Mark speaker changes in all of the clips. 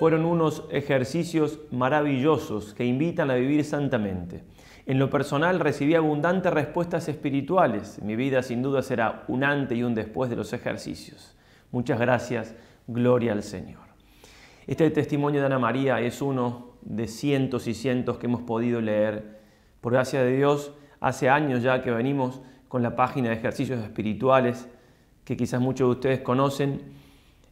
Speaker 1: fueron unos ejercicios maravillosos que invitan a vivir santamente. En lo personal recibí abundantes respuestas espirituales. Mi vida sin duda será un antes y un después de los ejercicios. Muchas gracias, gloria al Señor. Este testimonio de Ana María es uno de cientos y cientos que hemos podido leer. Por gracia de Dios, hace años ya que venimos con la página de ejercicios espirituales que quizás muchos de ustedes conocen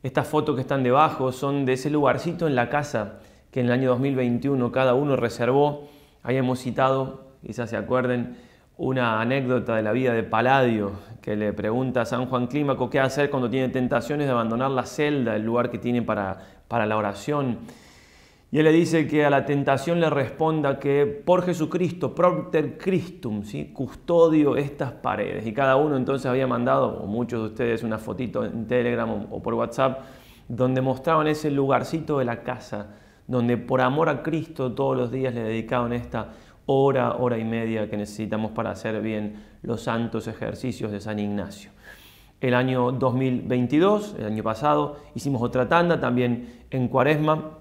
Speaker 1: estas fotos que están debajo son de ese lugarcito en la casa que en el año 2021 cada uno reservó. Ahí citado, quizás se acuerden, una anécdota de la vida de Paladio, que le pregunta a San Juan Clímaco qué hacer cuando tiene tentaciones de abandonar la celda, el lugar que tiene para, para la oración. Y él le dice que a la tentación le responda que por Jesucristo, propter Christum, ¿sí? custodio estas paredes. Y cada uno entonces había mandado, o muchos de ustedes, una fotito en Telegram o por WhatsApp, donde mostraban ese lugarcito de la casa, donde por amor a Cristo todos los días le dedicaban esta hora, hora y media que necesitamos para hacer bien los santos ejercicios de San Ignacio el año 2022, el año pasado, hicimos otra tanda también en Cuaresma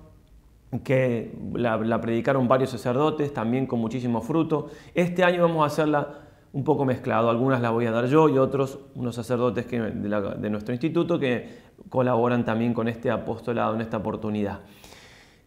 Speaker 1: que la, predicaron varios sacerdotes, también con muchísimo fruto. Este año vamos a hacerla un poco mezclado, algunas las voy a dar yo y otros, unos sacerdotes de, de nuestro instituto que colaboran también con este apostolado en esta oportunidad.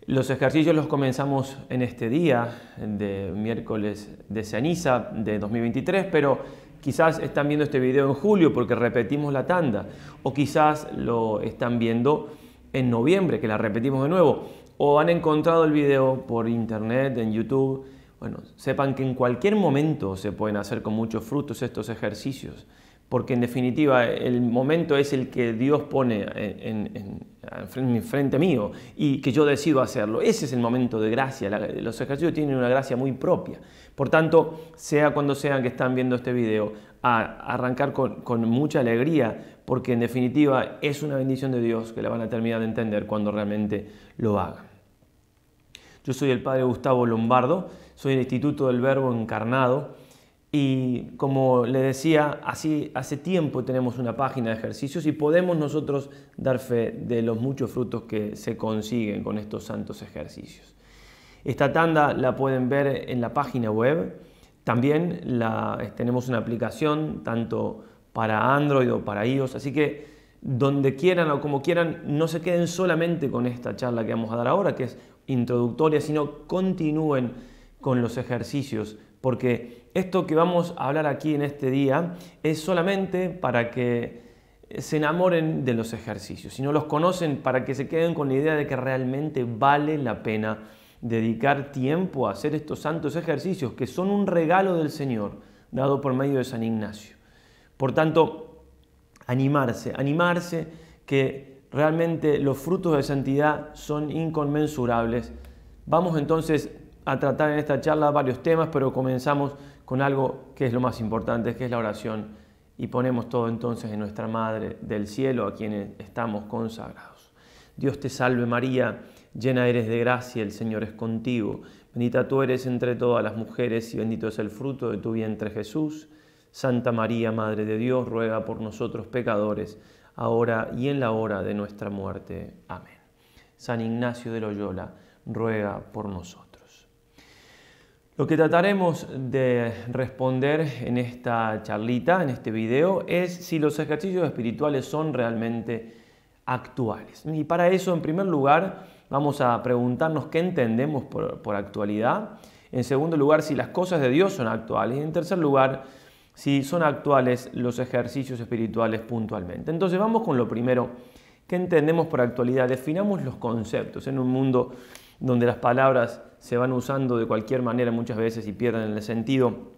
Speaker 1: Los ejercicios los comenzamos en este día de miércoles de ceniza de 2023, pero quizás están viendo este video en julio porque repetimos la tanda, o quizás lo están viendo en noviembre, que la repetimos de nuevo o han encontrado el video por internet, en YouTube, bueno, sepan que en cualquier momento se pueden hacer con muchos frutos estos ejercicios, porque en definitiva el momento es el que Dios pone en, en, frente mío y que yo decido hacerlo. Ese es el momento de gracia, los ejercicios tienen una gracia muy propia. Por tanto, sea cuando sean que están viendo este video, arrancar con mucha alegría, porque en definitiva es una bendición de Dios que la van a terminar de entender cuando realmente lo hagan. Yo soy el padre Gustavo Lombardo, soy del Instituto del Verbo Encarnado y como le decía, así, hace tiempo tenemos una página de ejercicios y podemos nosotros dar fe de los muchos frutos que se consiguen con estos santos ejercicios. Esta tanda la pueden ver en la página web. También la, eh, tenemos una aplicación tanto para Android o para iOS, así que donde quieran o como quieran, no se queden solamente con esta charla que vamos a dar ahora, que es introductoria, sino continúen con los ejercicios, porque esto que vamos a hablar aquí en este día es solamente para que se enamoren de los ejercicios, si no los conocen, para que se queden con la idea de que realmente vale la pena dedicar tiempo a hacer estos santos ejercicios, que son un regalo del Señor, dado por medio de San Ignacio. Por tanto, animarse, animarse que realmente los frutos de santidad son inconmensurables. Vamos entonces a tratar en esta charla varios temas, pero comenzamos con algo que es lo más importante, que es la oración, y ponemos todo entonces en nuestra Madre del Cielo, a quien estamos consagrados. Dios te salve María, llena eres de gracia, el Señor es contigo, bendita tú eres entre todas las mujeres y bendito es el fruto de tu vientre Jesús. Santa María, Madre de Dios, ruega por nosotros pecadores, ahora y en la hora de nuestra muerte. Amén. San Ignacio de Loyola, ruega por nosotros. Lo que trataremos de responder en esta charlita, en este video, es si los ejercicios espirituales son realmente actuales. Y para eso, en primer lugar, vamos a preguntarnos qué entendemos por, por actualidad. En segundo lugar, si las cosas de Dios son actuales. Y en tercer lugar, si son actuales los ejercicios espirituales puntualmente. Entonces vamos con lo primero. ¿Qué entendemos por actualidad? Definamos los conceptos. En un mundo donde las palabras se van usando de cualquier manera muchas veces y pierden el sentido,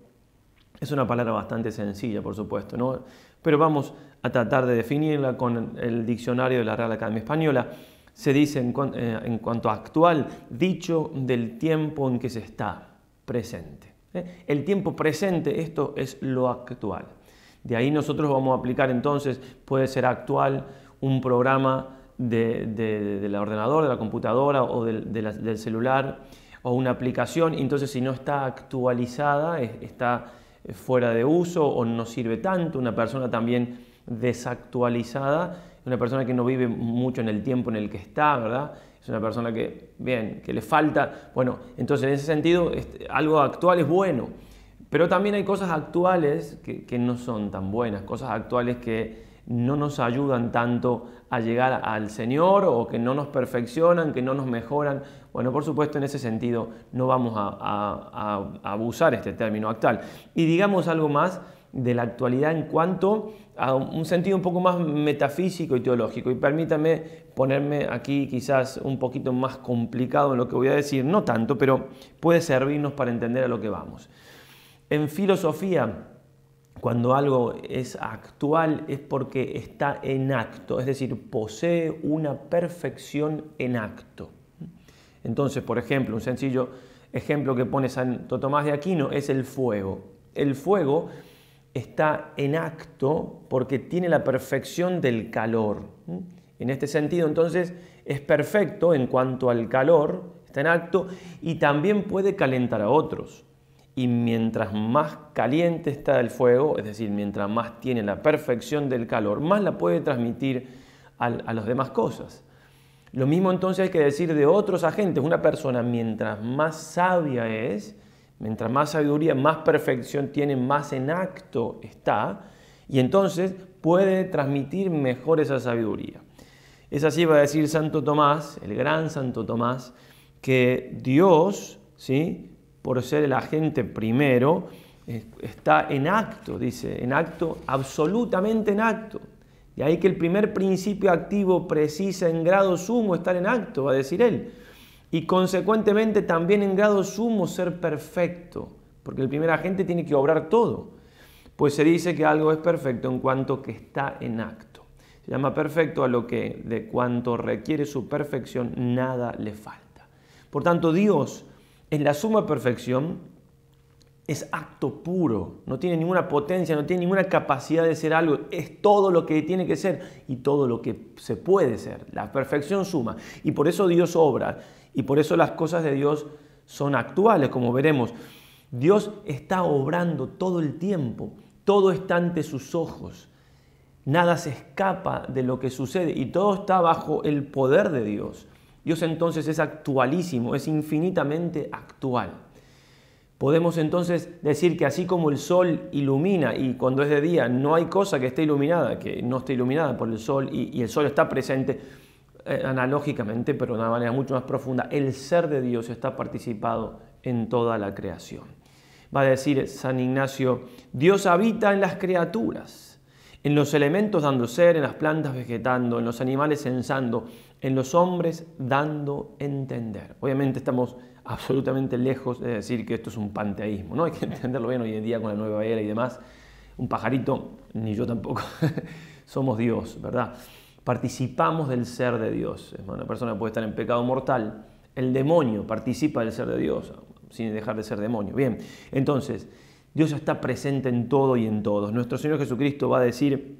Speaker 1: es una palabra bastante sencilla, por supuesto, ¿no? pero vamos a tratar de definirla con el diccionario de la Real Academia Española. Se dice en, eh, cuanto actual, dicho del tiempo en que se está presente. ¿eh? El tiempo presente, esto es lo actual. De ahí nosotros vamos a aplicar entonces, puede ser actual, un programa de, del ordenador, de la computadora o del, del celular o una aplicación. Entonces si no está actualizada, está eh, fuera de uso o no sirve tanto. Una persona también desactualizada, una persona que no vive mucho en el tiempo en el que está, ¿verdad? es una persona que, bien, que le falta. Bueno, entonces en ese sentido este, algo actual es bueno, pero también hay cosas actuales que, no son tan buenas, cosas actuales que no nos ayudan tanto a llegar al Señor o que no nos perfeccionan, que no nos mejoran. Bueno, por supuesto, en ese sentido no vamos a abusar este término actual. Y digamos algo más de la actualidad en cuanto a un sentido un poco más metafísico y teológico. Y permítame ponerme aquí quizás un poquito más complicado en lo que voy a decir, no tanto, pero puede servirnos para entender a lo que vamos. En filosofía, cuando algo es actual es porque está en acto, es decir, posee una perfección en acto. Entonces, por ejemplo, un sencillo ejemplo que pone Santo Tomás de Aquino es el fuego. El fuego está en acto porque tiene la perfección del calor. En este sentido, entonces, es perfecto en cuanto al calor, está en acto, y también puede calentar a otros. Y mientras más caliente está el fuego, es decir, mientras más tiene la perfección del calor, más la puede transmitir a, las demás cosas. Lo mismo entonces hay que decir de otros agentes. Una persona, mientras más sabia es, Mientras más sabiduría, más perfección tiene, más en acto está. Y entonces puede transmitir mejor esa sabiduría. Es así, va a decir Santo Tomás, el gran Santo Tomás, que Dios, ¿sí? por ser el agente primero, está en acto, dice, en acto, absolutamente en acto. De ahí que el primer principio activo precisa en grado sumo estar en acto, va a decir él y consecuentemente también en grado sumo ser perfecto, porque el primer agente tiene que obrar todo, pues se dice que algo es perfecto en cuanto que está en acto. Se llama perfecto a lo que de cuanto requiere su perfección nada le falta. Por tanto, Dios en la suma perfección es acto puro, no tiene ninguna potencia, no tiene ninguna capacidad de ser algo, es todo lo que tiene que ser y todo lo que se puede ser. La perfección suma. Y por eso Dios obra y por eso las cosas de Dios son actuales, como veremos. Dios está obrando todo el tiempo, todo está ante sus ojos, nada se escapa de lo que sucede y todo está bajo el poder de Dios. Dios entonces es actualísimo, es infinitamente actual. Podemos entonces decir que así como el sol ilumina y cuando es de día no hay cosa que esté iluminada, que no esté iluminada por el sol y, el sol está presente eh, analógicamente, pero de una manera mucho más profunda, el ser de Dios está participado en toda la creación. Va a decir San Ignacio, Dios habita en las criaturas, en los elementos dando ser, en las plantas vegetando, en los animales sensando, en los hombres dando entender. Obviamente estamos absolutamente lejos de decir que esto es un panteísmo, ¿no? Hay que entenderlo bien hoy en día con la nueva era y demás. Un pajarito, ni yo tampoco, somos Dios, ¿verdad? Participamos del ser de Dios. Una persona puede estar en pecado mortal, el demonio participa del ser de Dios, sin dejar de ser demonio. Bien, entonces, Dios está presente en todo y en todos. Nuestro Señor Jesucristo va a decir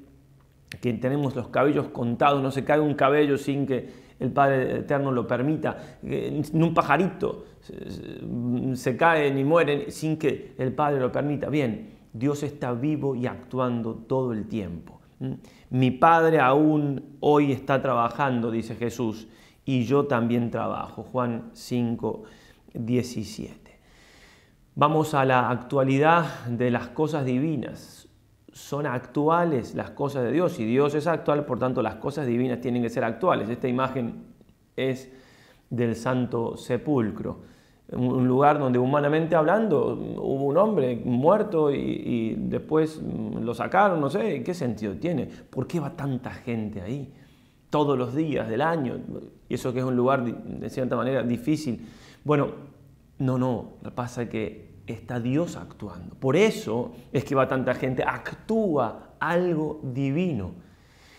Speaker 1: que tenemos los cabellos contados, no se cae un cabello sin que el Padre Eterno lo permita, un pajarito Mm, se caen y mueren sin que el Padre lo permita. Bien, Dios está vivo y actuando todo el tiempo. Mm. Mi Padre aún hoy está trabajando, dice Jesús, y yo también trabajo. Juan 5, 17. Vamos a la actualidad de las cosas divinas. Son actuales las cosas de Dios y Dios es actual, por tanto las cosas divinas tienen que ser actuales. Esta imagen es del Santo Sepulcro un lugar donde humanamente hablando hubo un hombre muerto y, después mm, lo sacaron, no sé, ¿qué sentido tiene? ¿Por qué va tanta gente ahí? Todos los días del año, y eso que es un lugar de cierta manera difícil. Bueno, no, no, pasa que está Dios actuando. Por eso es que va tanta gente, actúa algo divino.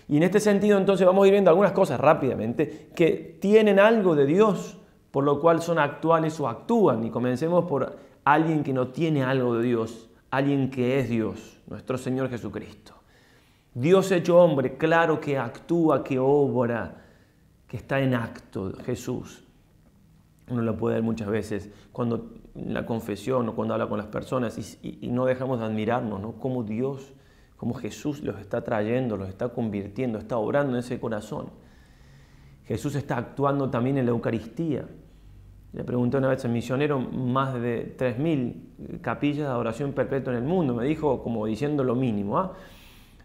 Speaker 1: Y en este sentido entonces vamos a ir viendo algunas cosas rápidamente que tienen algo de Dios por lo cual son actuales o actúan. Y comencemos por alguien que no tiene algo de Dios, alguien que es Dios, nuestro Señor Jesucristo. Dios hecho hombre, claro que actúa, que obra, que está en acto, Jesús. Uno lo puede ver muchas veces cuando en la confesión o cuando habla con las personas y, no dejamos de admirarnos, ¿no? Cómo Dios, cómo Jesús los está trayendo, los está convirtiendo, está obrando en ese corazón. Jesús está actuando también en la Eucaristía. Le pregunté una vez al misionero más de 3.000 capillas de adoración perpetua en el mundo. Me dijo como diciendo lo mínimo. ¿ah?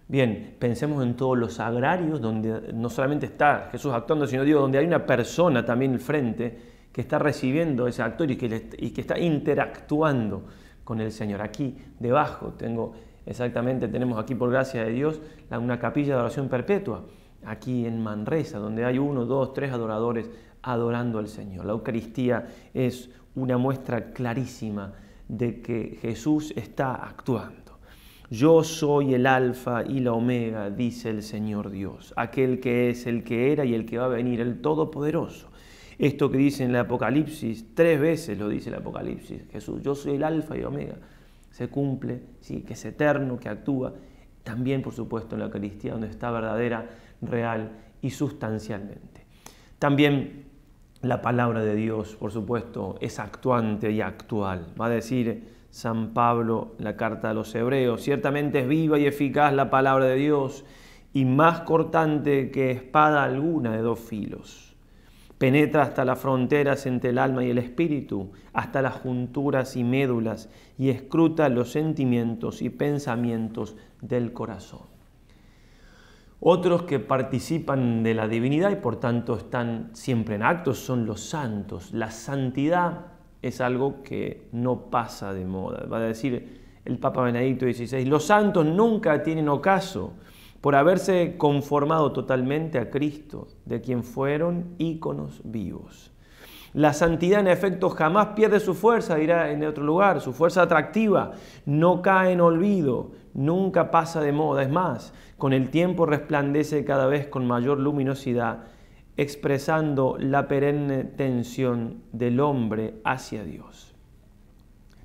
Speaker 1: Bien, pensemos en todos los agrarios donde no solamente está Jesús actuando, sino digo, donde hay una persona también al frente que está recibiendo ese actor y que, y que está interactuando con el Señor. Aquí debajo tengo exactamente, tenemos aquí por gracia de Dios una capilla de adoración perpetua. Aquí en Manresa, donde hay uno, dos, tres adoradores adorando al Señor. La Eucaristía es una muestra clarísima de que Jesús está actuando. Yo soy el alfa y la omega, dice el Señor Dios, aquel que es, el que era y el que va a venir, el Todopoderoso. Esto que dice en el Apocalipsis, tres veces lo dice el Apocalipsis, Jesús, yo soy el alfa y omega, se cumple, ¿sí? que es eterno, que actúa, también por supuesto en la Eucaristía, donde está verdadera, real y sustancialmente. También la palabra de Dios, por supuesto, es actuante y actual. Va a decir San Pablo la carta a los hebreos. Ciertamente es viva y eficaz la palabra de Dios y más cortante que espada alguna de dos filos. Penetra hasta las fronteras entre el alma y el espíritu, hasta las junturas y médulas, y escruta los sentimientos y pensamientos del corazón. Otros que participan de la divinidad y por tanto están siempre en actos son los santos. La santidad es algo que no pasa de moda. Va a decir el Papa Benedicto XVI, los santos nunca tienen ocaso por haberse conformado totalmente a Cristo, de quien fueron íconos vivos. La santidad en efecto jamás pierde su fuerza, dirá en otro lugar, su fuerza atractiva, no cae en olvido, nunca pasa de moda, es más, con el tiempo resplandece cada vez con mayor luminosidad, expresando la perenne tensión del hombre hacia Dios.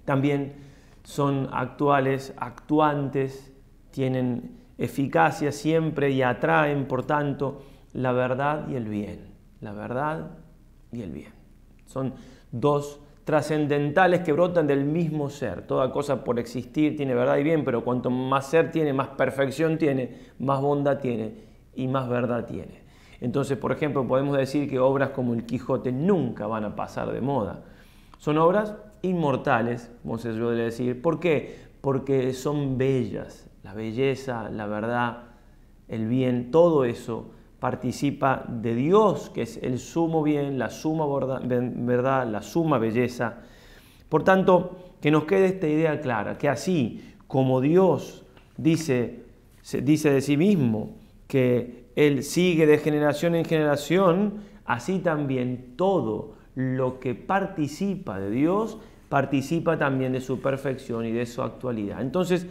Speaker 1: También son actuales, actuantes, tienen eficacia siempre y atraen, por tanto, la verdad y el bien. La verdad y el bien. Son dos trascendentales que brotan del mismo ser. Toda cosa por existir tiene verdad y bien, pero cuanto más ser tiene, más perfección tiene, más bondad tiene y más verdad tiene. Entonces, por ejemplo, podemos decir que obras como el Quijote nunca van a pasar de moda. Son obras inmortales, como se suele decir. ¿Por qué? Porque son bellas. La belleza, la verdad, el bien, todo eso participa de Dios, que es el sumo bien, la suma verdad, la suma belleza. Por tanto, que nos quede esta idea clara, que así como Dios dice, dice de sí mismo que Él sigue de generación en generación, así también todo lo que participa de Dios participa también de su perfección y de su actualidad. Entonces,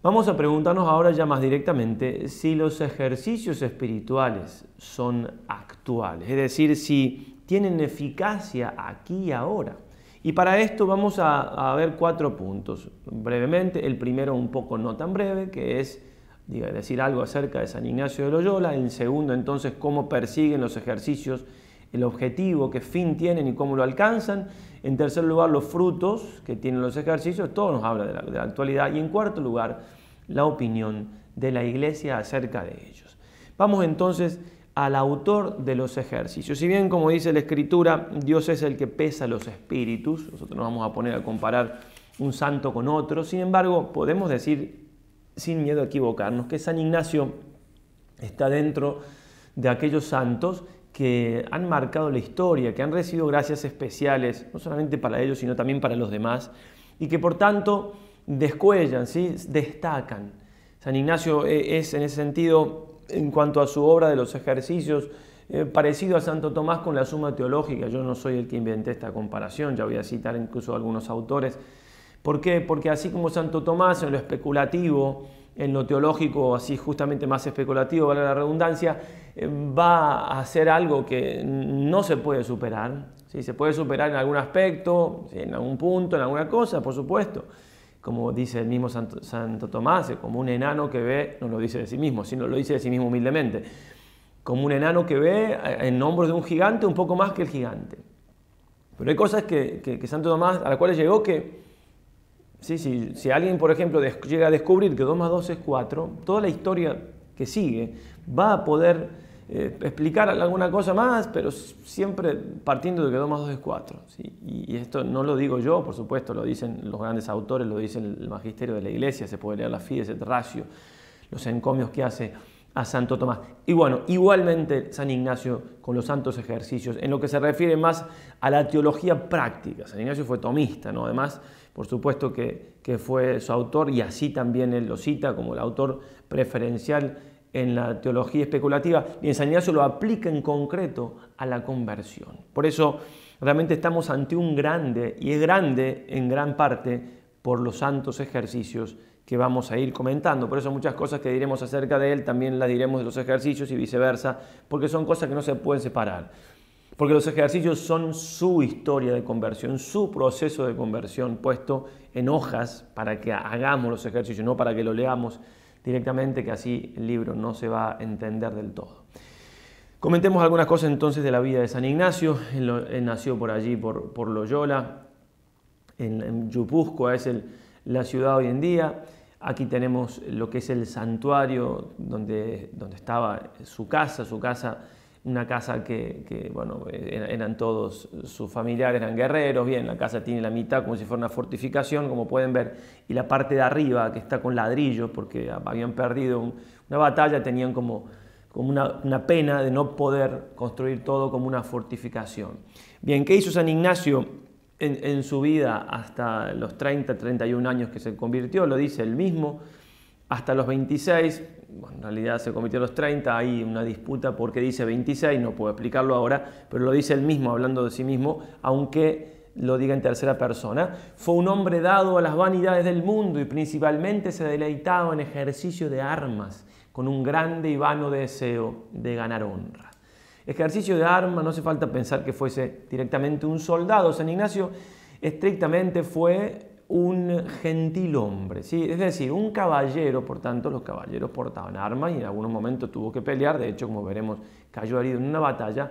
Speaker 1: Vamos a preguntarnos ahora ya más directamente si los ejercicios espirituales son actuales, es decir, si tienen eficacia aquí y ahora. Y para esto vamos a, ver cuatro puntos. Brevemente, el primero un poco no tan breve, que es decir algo acerca de San Ignacio de Loyola. El segundo, entonces, cómo persiguen los ejercicios el objetivo, qué fin tienen y cómo lo alcanzan. En tercer lugar, los frutos que tienen los ejercicios, todo nos habla de la, actualidad. Y en cuarto lugar, la opinión de la iglesia acerca de ellos. Vamos entonces al autor de los ejercicios. Si bien, como dice la Escritura, Dios es el que pesa los espíritus, nosotros nos vamos a poner a comparar un santo con otro, sin embargo, podemos decir, sin miedo a equivocarnos, que San Ignacio está dentro de aquellos santos que han marcado la historia, que han recibido gracias especiales, no solamente para ellos, sino también para los demás, y que por tanto descuellan, destacan. San Ignacio eh, es en ese sentido, en cuanto a su obra de los ejercicios, eh, parecido a Santo Tomás con la suma teológica. Yo no soy el que inventé esta comparación, ya voy a citar incluso algunos autores. ¿Por qué? Porque así como Santo Tomás en lo especulativo, en lo teológico, así justamente más especulativo, vale la redundancia, va a hacer algo que no se puede superar. Se puede superar en algún aspecto, en algún punto, en alguna cosa, por supuesto. Como dice el mismo Santo, Tomás, como un enano que ve, no lo dice de sí mismo, sino lo dice de sí mismo humildemente, como un enano que ve eh, en hombros de un gigante un poco más que el gigante. Pero hay cosas que, Santo Tomás, a las cuales llegó que, sí, si alguien, por ejemplo, llega a descubrir que 2 más 2 es 4, toda la historia que sigue va a poder eh, explicar alguna cosa más, pero siempre partiendo de que 2 más 2 es 4. Y, esto no lo digo yo, por supuesto, lo dicen los grandes autores, lo dice el magisterio de la iglesia, se puede leer la Fides et Ratio, los encomios que hace a Santo Tomás. Y bueno, igualmente San Ignacio con los santos ejercicios, en lo que se refiere más a la teología práctica. San Ignacio fue tomista, ¿no? Además, por supuesto que, que fue su autor y así también él lo cita como el autor preferencial en la teología especulativa, y en San Ignacio lo aplica en concreto a la conversión. Por eso realmente estamos ante un grande, y es grande en gran parte por los santos ejercicios que vamos a ir comentando. Por eso muchas cosas que diremos acerca de él también las diremos de los ejercicios y viceversa, porque son cosas que no se pueden separar. Porque los ejercicios son su historia de conversión, su proceso de conversión puesto en hojas para que hagamos los ejercicios, no para que lo leamos directamente, que así el libro no se va a entender del todo. Comentemos algunas cosas entonces de la vida de San Ignacio. Él, nació por allí, por, Loyola, en, en es la ciudad hoy en día. Aquí tenemos lo que es el santuario donde, donde estaba su casa, su casa una casa que, bueno, eran todos sus familiares, eran guerreros, bien, la casa tiene la mitad como si fuera una fortificación, como pueden ver, y la parte de arriba que está con ladrillos, porque habían perdido una batalla, tenían como, como una, pena de no poder construir todo como una fortificación. Bien, ¿qué hizo San Ignacio en, en su vida hasta los 30, 31 años que se convirtió? Lo dice él mismo, hasta los 26 en realidad se cometió a los 30, hay una disputa porque dice 26, no puedo explicarlo ahora, pero lo dice él mismo hablando de sí mismo, aunque lo diga en tercera persona, fue un hombre dado a las vanidades del mundo y principalmente se deleitaba en ejercicio de armas, con un grande y vano deseo de ganar honra. Ejercicio de armas, no hace falta pensar que fuese directamente un soldado, San Ignacio estrictamente fue un gentilhombre, ¿sí? es decir, un caballero, por tanto los caballeros portaban armas y en algunos momentos tuvo que pelear, de hecho como veremos cayó herido en una batalla,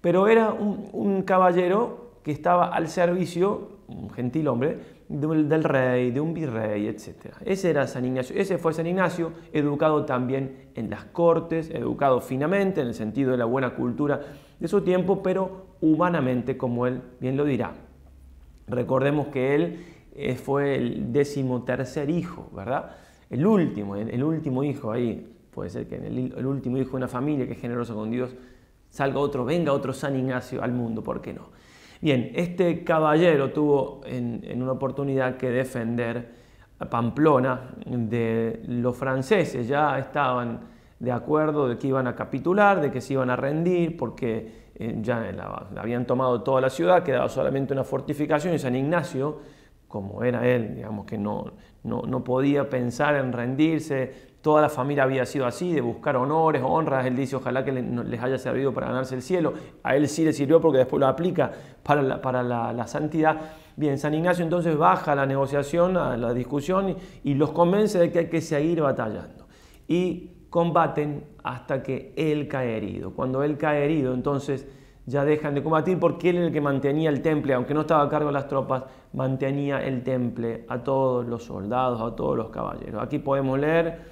Speaker 1: pero era un, caballero que estaba al servicio, un gentilhombre, del, del, rey, de un virrey, etc. Ese era San Ignacio, ese fue San Ignacio, educado también en las cortes, educado finamente en el sentido de la buena cultura de su tiempo, pero humanamente como él bien lo dirá. Recordemos que él eh, fue el decimotercer hijo, ¿verdad? El último, el, último hijo ahí. Puede ser que el, último hijo de una familia que es generosa con Dios salga otro, venga otro San Ignacio al mundo, ¿por qué no? Bien, este caballero tuvo en, una oportunidad que defender a Pamplona de los franceses, ya estaban de acuerdo de que iban a capitular, de que se iban a rendir, porque eh, ya habían tomado toda la ciudad, quedaba solamente una fortificación y San Ignacio como era él, digamos que no, no, no podía pensar en rendirse, toda la familia había sido así, de buscar honores, honras, él dice, ojalá que les haya servido para ganarse el cielo, a él sí le sirvió porque después lo aplica para la, santidad. Bien, San Ignacio entonces baja la negociación, a la discusión y los convence de que hay que seguir batallando. Y combaten hasta que él cae herido. Cuando él cae herido, entonces ya dejan de combatir porque él era el que mantenía el temple, aunque no estaba a cargo de las tropas, mantenía el temple a todos los soldados, a todos los caballeros. Aquí podemos leer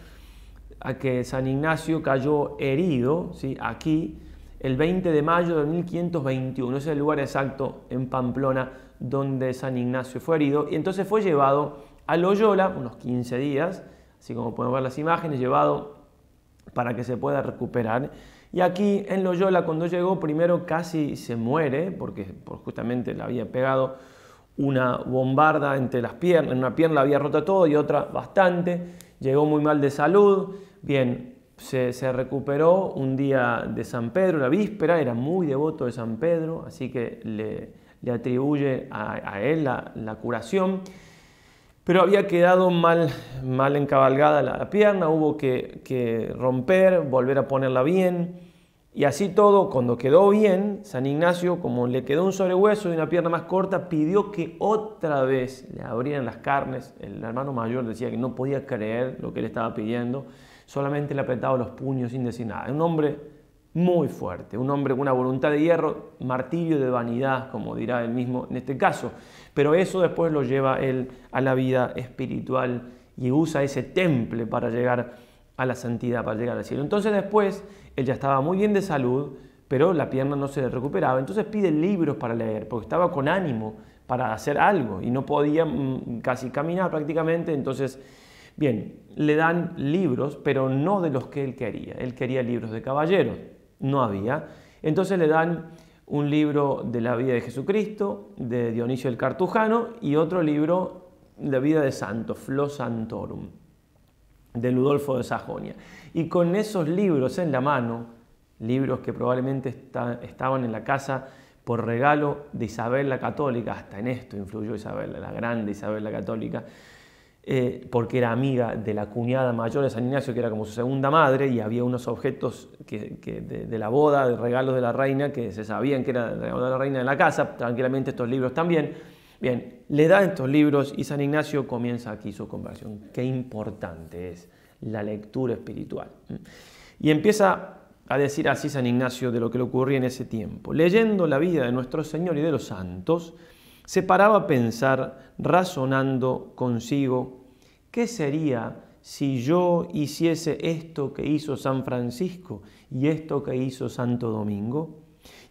Speaker 1: a que San Ignacio cayó herido, ¿sí? aquí, el 20 de mayo de 1521, ese es el lugar exacto en Pamplona donde San Ignacio fue herido, y entonces fue llevado a Loyola, unos 15 días, así como podemos ver las imágenes, llevado para que se pueda recuperar y aquí en Loyola, cuando llegó, primero casi se muere, porque justamente le había pegado una bombarda entre las piernas, en una pierna la había roto todo y otra bastante, llegó muy mal de salud, bien, se, recuperó un día de San Pedro, la víspera, era muy devoto de San Pedro, así que le, atribuye a, él la, curación, pero había quedado mal, mal encabalgada la pierna, hubo que romper, volver a ponerla bien, y así todo, cuando quedó bien, San Ignacio, como le quedó un sobrehueso y una pierna más corta, pidió que otra vez le abrieran las carnes. El hermano mayor decía que no podía creer lo que le estaba pidiendo, solamente le apretaba los puños sin decir nada. Un hombre muy fuerte, un hombre con una voluntad de hierro, martirio de vanidad, como dirá él mismo en este caso. Pero eso después lo lleva él a la vida espiritual y usa ese temple para llegar a la santidad, para llegar al cielo. Entonces después él ya estaba muy bien de salud, pero la pierna no se le recuperaba. Entonces pide libros para leer, porque estaba con ánimo para hacer algo y no podía mm, casi caminar prácticamente. Entonces, bien, le dan libros, pero no de los que él quería. Él quería libros de caballeros, no había. Entonces le dan un libro de la vida de Jesucristo, de Dionisio el Cartujano, y otro libro de vida de santo, Flo Santorum de Ludolfo de Sajonia. Y con esos libros en la mano, libros que probablemente estaban en la casa por regalo de Isabel la Católica, hasta en esto influyó Isabel, la grande Isabel la Católica, eh, porque era amiga de la cuñada mayor de San Ignacio, que era como su segunda madre, y había unos objetos que, de, la boda, de regalos de la reina, que se sabían que era de la reina de la casa, tranquilamente estos libros también. Bien, le da estos libros y San Ignacio comienza aquí su conversión. Qué importante es la lectura espiritual. Y empieza a decir así San Ignacio de lo que le ocurría en ese tiempo. Leyendo la vida de nuestro Señor y de los santos, se paraba a pensar, razonando consigo, ¿qué sería si yo hiciese esto que hizo San Francisco y esto que hizo Santo Domingo?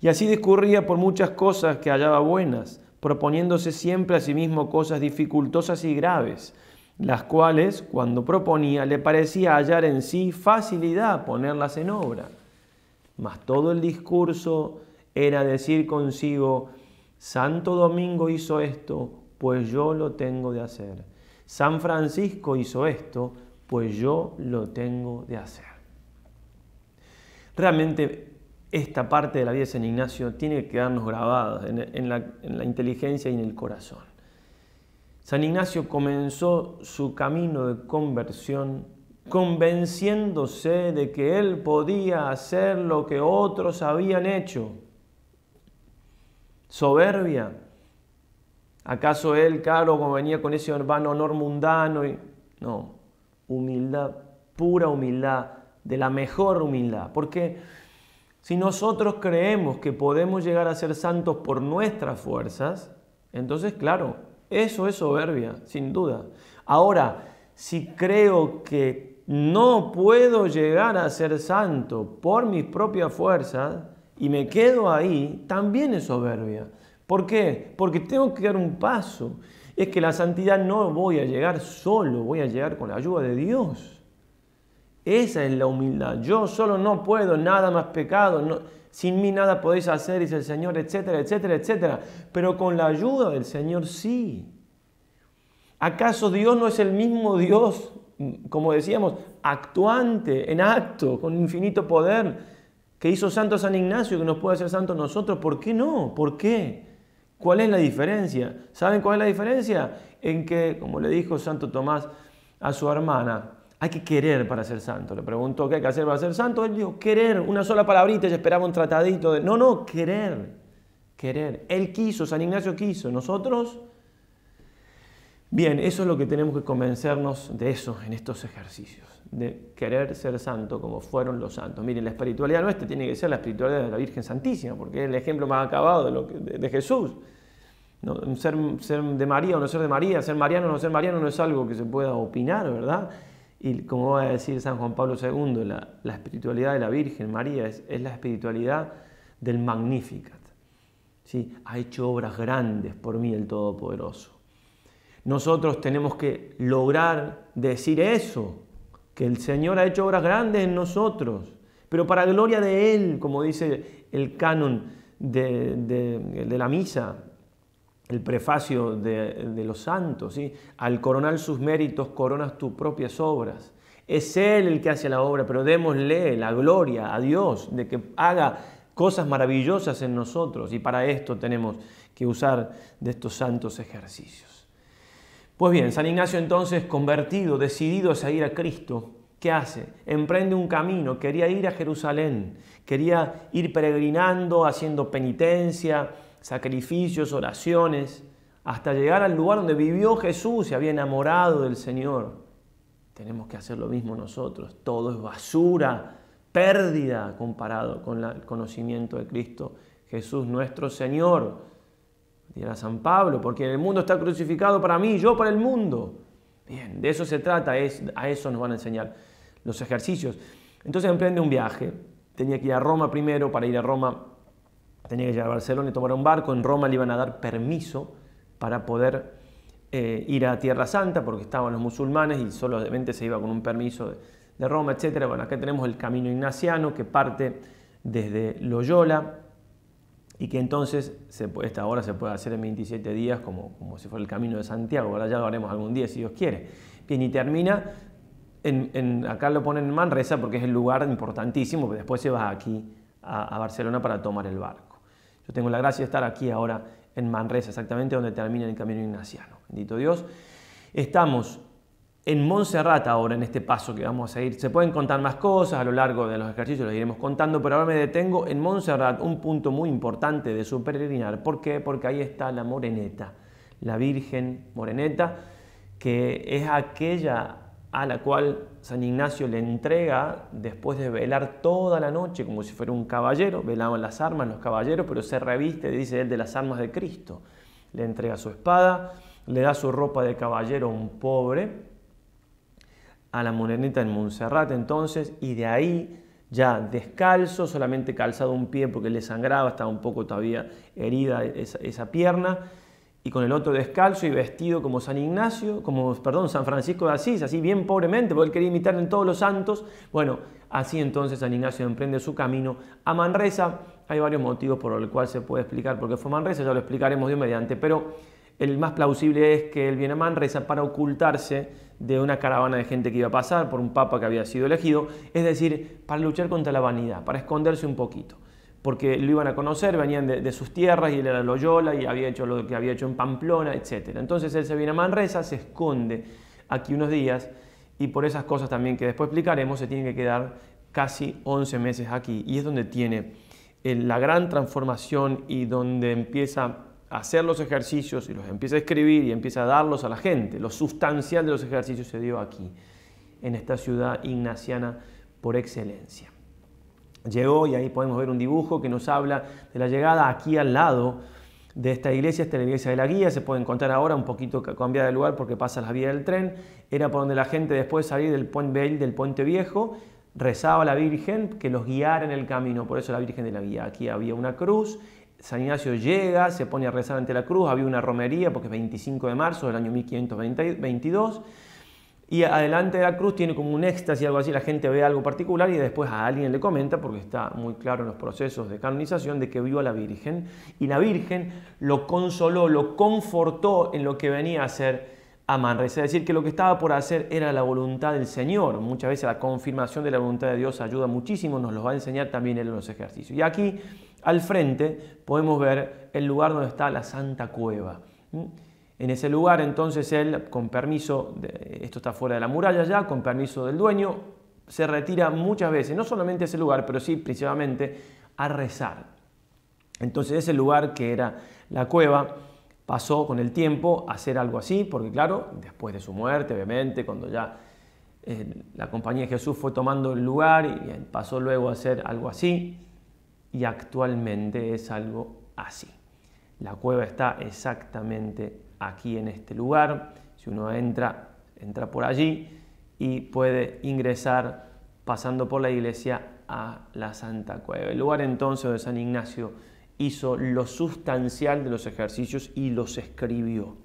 Speaker 1: Y así discurría por muchas cosas que hallaba buenas, proponiéndose siempre a sí mismo cosas dificultosas y graves, las cuales, cuando proponía, le parecía hallar en sí facilidad ponerlas en obra. Mas todo el discurso era decir consigo, Santo Domingo hizo esto, pues yo lo tengo de hacer. San Francisco hizo esto, pues yo lo tengo de hacer. Realmente esta parte de la vida de San Ignacio tiene que quedarnos grabada en, la, inteligencia y en el corazón. San Ignacio comenzó su camino de conversión convenciéndose de que él podía hacer lo que otros habían hecho. Soberbia. ¿Acaso él, caro, como venía con ese urbano honor mundano? Y... No, humildad, pura humildad, de la mejor humildad. Porque si nosotros creemos que podemos llegar a ser santos por nuestras fuerzas, entonces claro, eso es soberbia, sin duda. Ahora, si creo que no puedo llegar a ser santo por mis propias fuerzas y me quedo ahí, también es soberbia. ¿Por qué? Porque tengo que dar un paso. Es que la santidad no voy a llegar solo, voy a llegar con la ayuda de Dios. Esa es la humildad. Yo solo no puedo, nada más pecado, sin mí nada podéis hacer, dice el Señor, etcétera, etcétera, etcétera. Pero con la ayuda del Señor sí. ¿Acaso Dios no es el mismo Dios, como decíamos, actuante, en acto, con infinito poder, que hizo santo a San Ignacio, que nos puede hacer santos nosotros? ¿Por qué no? ¿Por qué? ¿Cuál es la diferencia? ¿Saben cuál es la diferencia? En que, como le dijo Santo Tomás a su hermana, hay que querer para ser santo. Le preguntó qué hay que hacer para ser santo. Él dijo, querer, una sola palabrita y esperaba un tratadito. De... No, no, querer, querer. Él quiso, San Ignacio quiso. Nosotros, bien, eso es lo que tenemos que convencernos de eso en estos ejercicios, de querer ser santo como fueron los santos. Miren, la espiritualidad nuestra tiene que ser la espiritualidad de la Virgen Santísima, porque es el ejemplo más acabado de, lo de, Jesús. No, ser, ser de María o no ser de María, ser mariano o no ser mariano no es algo que se pueda opinar, ¿verdad? Y como va a decir San Juan Pablo II, la, espiritualidad de la Virgen María es, la espiritualidad del Magnificat. ¿sí? Ha hecho obras grandes por mí el Todopoderoso. Nosotros tenemos que lograr decir eso, que el Señor ha hecho obras grandes en nosotros, pero para gloria de Él, como dice el canon de la misa, el prefacio de, los santos, ¿sí? al coronar sus méritos coronas tus propias obras. Es Él el que hace la obra, pero démosle la gloria a Dios de que haga cosas maravillosas en nosotros y para esto tenemos que usar de estos santos ejercicios. Pues bien, San Ignacio entonces, convertido, decidido a seguir a Cristo, ¿qué hace? Emprende un camino, quería ir a Jerusalén, quería ir peregrinando, haciendo penitencia, sacrificios, oraciones, hasta llegar al lugar donde vivió Jesús, se había enamorado del Señor. Tenemos que hacer lo mismo nosotros. Todo es basura, pérdida comparado con el conocimiento de Cristo Jesús nuestro Señor. Dirá San Pablo, porque el mundo está crucificado para mí, yo para el mundo. Bien, de eso se trata, es, a eso nos van a enseñar los ejercicios. Entonces emprende un viaje. Tenía que ir a Roma primero, para ir a Roma tenía que llegar a Barcelona y tomar un barco, en Roma le iban a dar permiso para poder eh, ir a Tierra Santa porque estaban los musulmanes y solamente se iba con un permiso de, Roma, etc. Bueno, acá tenemos el camino ignaciano que parte desde Loyola y que entonces se, esta hora se puede hacer en 27 días como, como si fuera el camino de Santiago, ahora ya lo haremos algún día si Dios quiere. Bien, y termina, acá lo ponen en Manresa porque es el lugar importantísimo, que después se va aquí a Barcelona para tomar el barco. Yo tengo la gracia de estar aquí ahora en Manresa, exactamente donde termina el camino ignaciano. Bendito Dios. Estamos en Montserrat ahora, en este paso que vamos a seguir. Se pueden contar más cosas a lo largo de los ejercicios, los iremos contando, pero ahora me detengo en Montserrat, un punto muy importante de su peregrinar. ¿Por qué? Porque ahí está la moreneta, la Virgen Moreneta, que es aquella a la cual San Ignacio le entrega, después de velar toda la noche como si fuera un caballero, velaban las armas los caballeros, pero se reviste, dice él, de las armas de Cristo. Le entrega su espada, le da su ropa de caballero a un pobre, a la morenita en Montserrat entonces, y de ahí ya descalzo, solamente calzado un pie porque le sangraba, estaba un poco todavía herida esa pierna, y con el otro descalzo y vestido como San Ignacio, como, perdón, San Francisco de Asís, así bien pobremente, porque él quería imitar en todos los santos. Bueno, así entonces San Ignacio emprende su camino a Manresa. Hay varios motivos por los cuales se puede explicar porque fue Manresa, ya lo explicaremos de mediante, pero el más plausible es que él viene a Manresa para ocultarse de una caravana de gente que iba a pasar por un papa que había sido elegido, es decir, para luchar contra la vanidad, para esconderse un poquito porque lo iban a conocer, venían de, sus tierras y él era Loyola y había hecho lo que había hecho en Pamplona, etc. Entonces él se viene a Manresa, se esconde aquí unos días y por esas cosas también que después explicaremos se tiene que quedar casi 11 meses aquí y es donde tiene eh, la gran transformación y donde empieza a hacer los ejercicios y los empieza a escribir y empieza a darlos a la gente. Lo sustancial de los ejercicios se dio aquí, en esta ciudad ignaciana por excelencia llegó y ahí podemos ver un dibujo que nos habla de la llegada aquí al lado de esta iglesia, esta es la iglesia de la guía, se puede encontrar ahora un poquito cambiada de lugar porque pasa la vía del tren, era por donde la gente después de salir del puente del puente viejo, rezaba a la Virgen que los guiara en el camino, por eso la Virgen de la guía. Aquí había una cruz, San Ignacio llega, se pone a rezar ante la cruz, había una romería porque es 25 de marzo del año 1522, y adelante de la cruz tiene como un éxtasis, algo así, la gente ve algo particular y después a alguien le comenta, porque está muy claro en los procesos de canonización, de que vio a la Virgen. Y la Virgen lo consoló, lo confortó en lo que venía a ser Manresa, Es decir, que lo que estaba por hacer era la voluntad del Señor. Muchas veces la confirmación de la voluntad de Dios ayuda muchísimo, nos lo va a enseñar también en los ejercicios. Y aquí, al frente, podemos ver el lugar donde está la Santa Cueva. ¿Mm? En ese lugar entonces él, con permiso, esto está fuera de la muralla ya, con permiso del dueño, se retira muchas veces, no solamente a ese lugar, pero sí principalmente a rezar. Entonces ese lugar que era la cueva pasó con el tiempo a hacer algo así, porque claro, después de su muerte, obviamente, cuando ya eh, la compañía de Jesús fue tomando el lugar y pasó luego a hacer algo así, y actualmente es algo así. La cueva está exactamente aquí en este lugar. Si uno entra, entra por allí y puede ingresar pasando por la iglesia a la Santa Cueva. El lugar entonces donde San Ignacio hizo lo sustancial de los ejercicios y los escribió.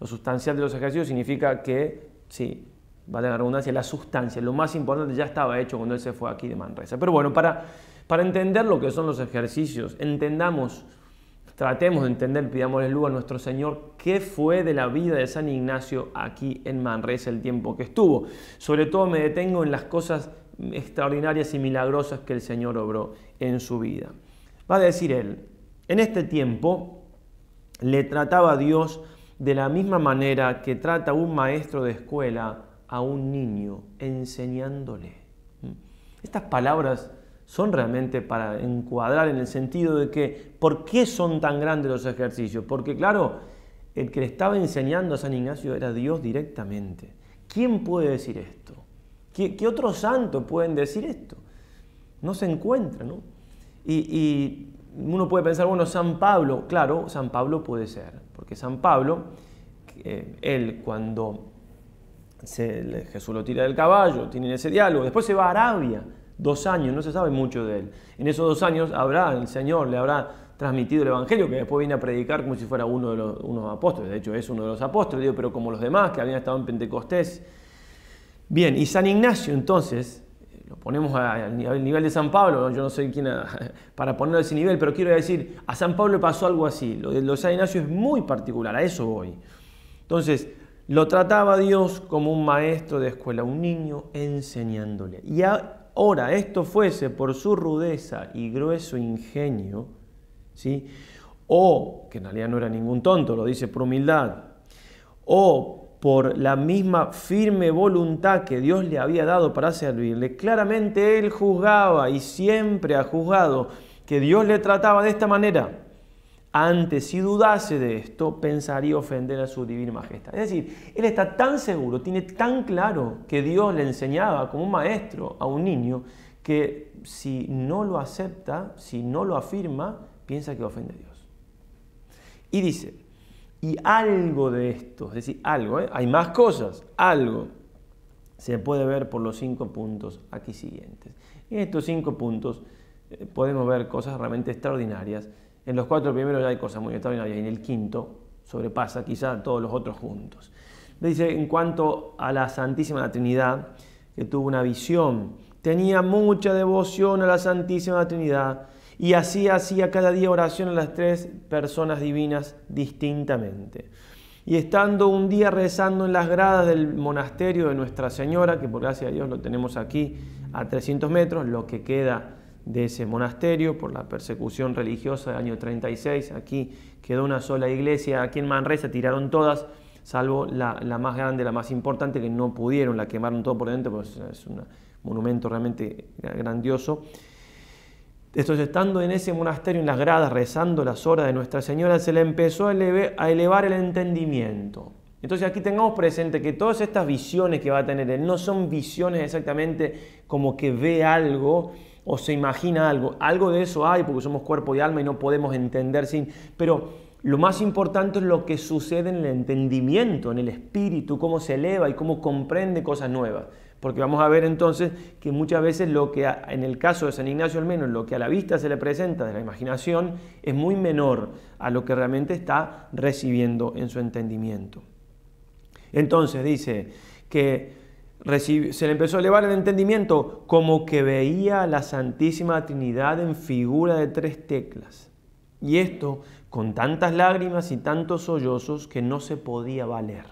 Speaker 1: Lo sustancial de los ejercicios significa que, sí, a tener redundancia, la sustancia, lo más importante ya estaba hecho cuando él se fue aquí de Manresa. Pero bueno, para, para entender lo que son los ejercicios, entendamos Tratemos de entender, pidámosle luz a nuestro Señor, qué fue de la vida de San Ignacio aquí en Manresa el tiempo que estuvo. Sobre todo me detengo en las cosas extraordinarias y milagrosas que el Señor obró en su vida. Va a decir él, en este tiempo le trataba Dios de la misma manera que trata un maestro de escuela a un niño, enseñándole. Mm. Estas palabras son realmente para encuadrar en el sentido de que, ¿por qué son tan grandes los ejercicios? Porque claro, el que le estaba enseñando a San Ignacio era Dios directamente. ¿Quién puede decir esto? ¿Qué, otros santos pueden decir esto? No se encuentra, ¿no? Y, uno puede pensar, bueno, San Pablo, claro, San Pablo puede ser, porque San Pablo, eh, él cuando Jesús lo tira del caballo, tiene ese diálogo, después se va a Arabia, dos años, no se sabe mucho de él. En esos dos años habrá, el Señor le habrá transmitido el Evangelio, que después viene a predicar como si fuera uno de los unos apóstoles, de hecho es uno de los apóstoles, pero como los demás que habían estado en Pentecostés. Bien, y San Ignacio entonces, lo ponemos al nivel de San Pablo, yo no sé quién para ponerlo a ese nivel, pero quiero decir, a San Pablo pasó algo así, lo de San Ignacio es muy particular, a eso voy. Entonces, lo trataba Dios como un maestro de escuela, un niño enseñándole. Y a, Ahora, esto fuese por su rudeza y grueso ingenio, ¿sí? o, que en realidad no era ningún tonto, lo dice por humildad, o por la misma firme voluntad que Dios le había dado para servirle, claramente él juzgaba y siempre ha juzgado que Dios le trataba de esta manera antes, si dudase de esto, pensaría ofender a su divina majestad. Es decir, él está tan seguro, tiene tan claro que Dios le enseñaba como un maestro a un niño, que si no lo acepta, si no lo afirma, piensa que ofende a Dios. Y dice, y algo de esto, es decir, algo, ¿eh? hay más cosas, algo, se puede ver por los cinco puntos aquí siguientes. Y en estos cinco puntos eh, podemos ver cosas realmente extraordinarias en los cuatro primeros ya hay cosas muy extraordinarias y en el quinto sobrepasa quizá todos los otros juntos. dice en cuanto a la Santísima Trinidad, que tuvo una visión, tenía mucha devoción a la Santísima Trinidad y así hacía cada día oración a las tres personas divinas distintamente. Y estando un día rezando en las gradas del monasterio de Nuestra Señora, que por gracia de Dios lo tenemos aquí a 300 metros, lo que queda de ese monasterio por la persecución religiosa del año 36. Aquí quedó una sola iglesia, aquí en Manresa tiraron todas, salvo la, más grande, la más importante, que no pudieron, la quemaron todo por dentro, pues es un monumento realmente grandioso. Entonces, estando en ese monasterio, en las gradas, rezando las horas de Nuestra Señora, se le empezó a, a elevar el entendimiento. Entonces aquí tengamos presente que todas estas visiones que va a tener él no son visiones exactamente como que ve algo, o se imagina algo. Algo de eso hay porque somos cuerpo y alma y no podemos entender sin... Pero lo más importante es lo que sucede en el entendimiento, en el espíritu, cómo se eleva y cómo comprende cosas nuevas. Porque vamos a ver entonces que muchas veces lo que, en el caso de San Ignacio al menos, lo que a la vista se le presenta de la imaginación es muy menor a lo que realmente está recibiendo en su entendimiento. Entonces dice que se le empezó a elevar el entendimiento como que veía a la Santísima Trinidad en figura de tres teclas. Y esto con tantas lágrimas y tantos sollozos que no se podía valer.